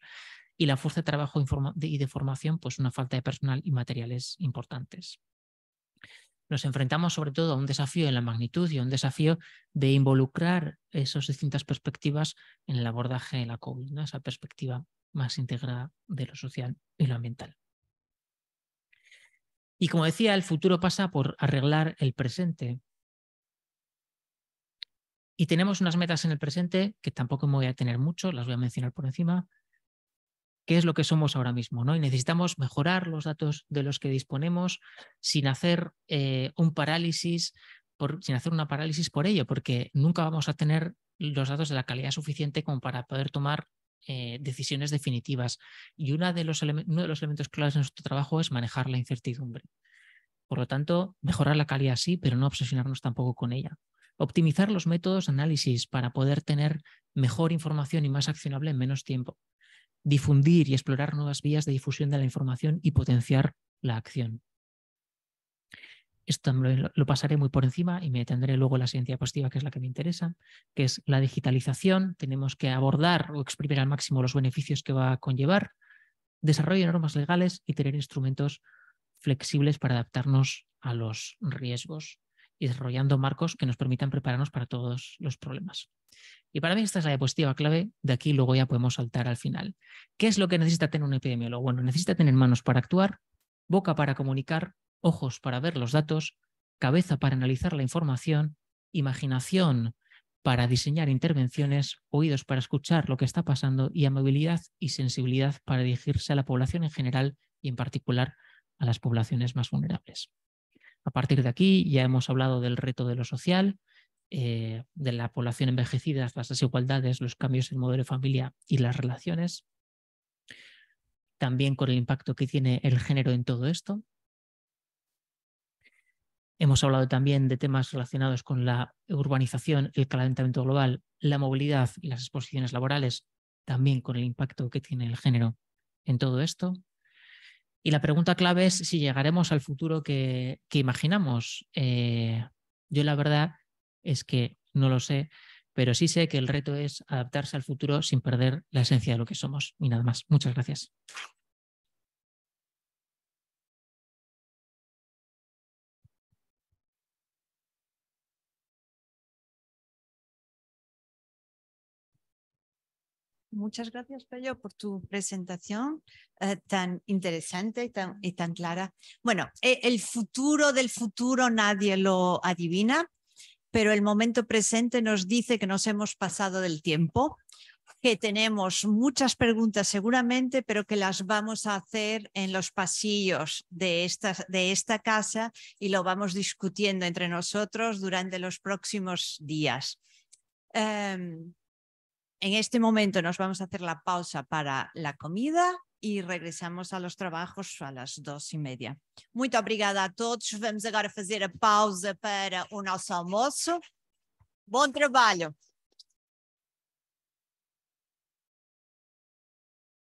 Y la fuerza de trabajo y de formación, pues una falta de personal y materiales importantes. Nos enfrentamos sobre todo a un desafío en la magnitud y un desafío de involucrar esas distintas perspectivas en el abordaje de la COVID, esa perspectiva más integrada de lo social y lo ambiental. Y como decía, el futuro pasa por arreglar el presente. Y tenemos unas metas en el presente que tampoco me voy a tener mucho, las voy a mencionar por encima. ¿Qué es lo que somos ahora mismo? ¿no? Y necesitamos mejorar los datos de los que disponemos sin hacer eh, un parálisis, por, sin hacer una parálisis por ello, porque nunca vamos a tener los datos de la calidad suficiente como para poder tomar eh, decisiones definitivas. Y una de uno de los elementos claves en nuestro trabajo es manejar la incertidumbre. Por lo tanto, mejorar la calidad sí, pero no obsesionarnos tampoco con ella. Optimizar los métodos de análisis para poder tener mejor información y más accionable en menos tiempo. Difundir y explorar nuevas vías de difusión de la información y potenciar la acción. Esto lo, pasaré muy por encima y me tendré luego la siguiente diapositiva que es la que me interesa, que es la digitalización. Tenemos que abordar o exprimir al máximo los beneficios que va a conllevar, desarrollo de normas legales y tener instrumentos flexibles para adaptarnos a los riesgos y desarrollando marcos que nos permitan prepararnos para todos los problemas. Y para mí esta es la diapositiva clave, de aquí luego ya podemos saltar al final. ¿Qué es lo que necesita tener un epidemiólogo? Bueno, necesita tener manos para actuar, boca para comunicar, ojos para ver los datos, cabeza para analizar la información, imaginación para diseñar intervenciones, oídos para escuchar lo que está pasando y amabilidad y sensibilidad para dirigirse a la población en general y en particular a las poblaciones más vulnerables. A partir de aquí ya hemos hablado del reto de lo social, eh, de la población envejecida, las desigualdades, los cambios en modelo de familia y las relaciones. También con el impacto que tiene el género en todo esto, Hemos hablado también de temas relacionados con la urbanización, el calentamiento global, la movilidad y las exposiciones laborales, también con el impacto que tiene el género en todo esto. Y la pregunta clave es si llegaremos al futuro que, imaginamos. Eh, yo la verdad es que no lo sé, pero sí sé que el reto es adaptarse al futuro sin perder la esencia de lo que somos. Y nada más. Muchas gracias. muchas gracias, Pello, por tu presentación eh, tan interesante y tan, y tan clara. Bueno, eh, el futuro del futuro nadie lo adivina, pero el momento presente nos dice que nos hemos pasado del tiempo, que tenemos muchas preguntas seguramente, pero que las vamos a hacer en los pasillos de esta, de esta casa y lo vamos discutiendo entre nosotros durante los próximos días. Em, en este momento nos vamos a hacer la pausa para la comida y regresamos a los trabajos a las dos y media. Muito obrigada a todos. Vamos agora hacer a pausa para o nosso almoço. Bom trabalho!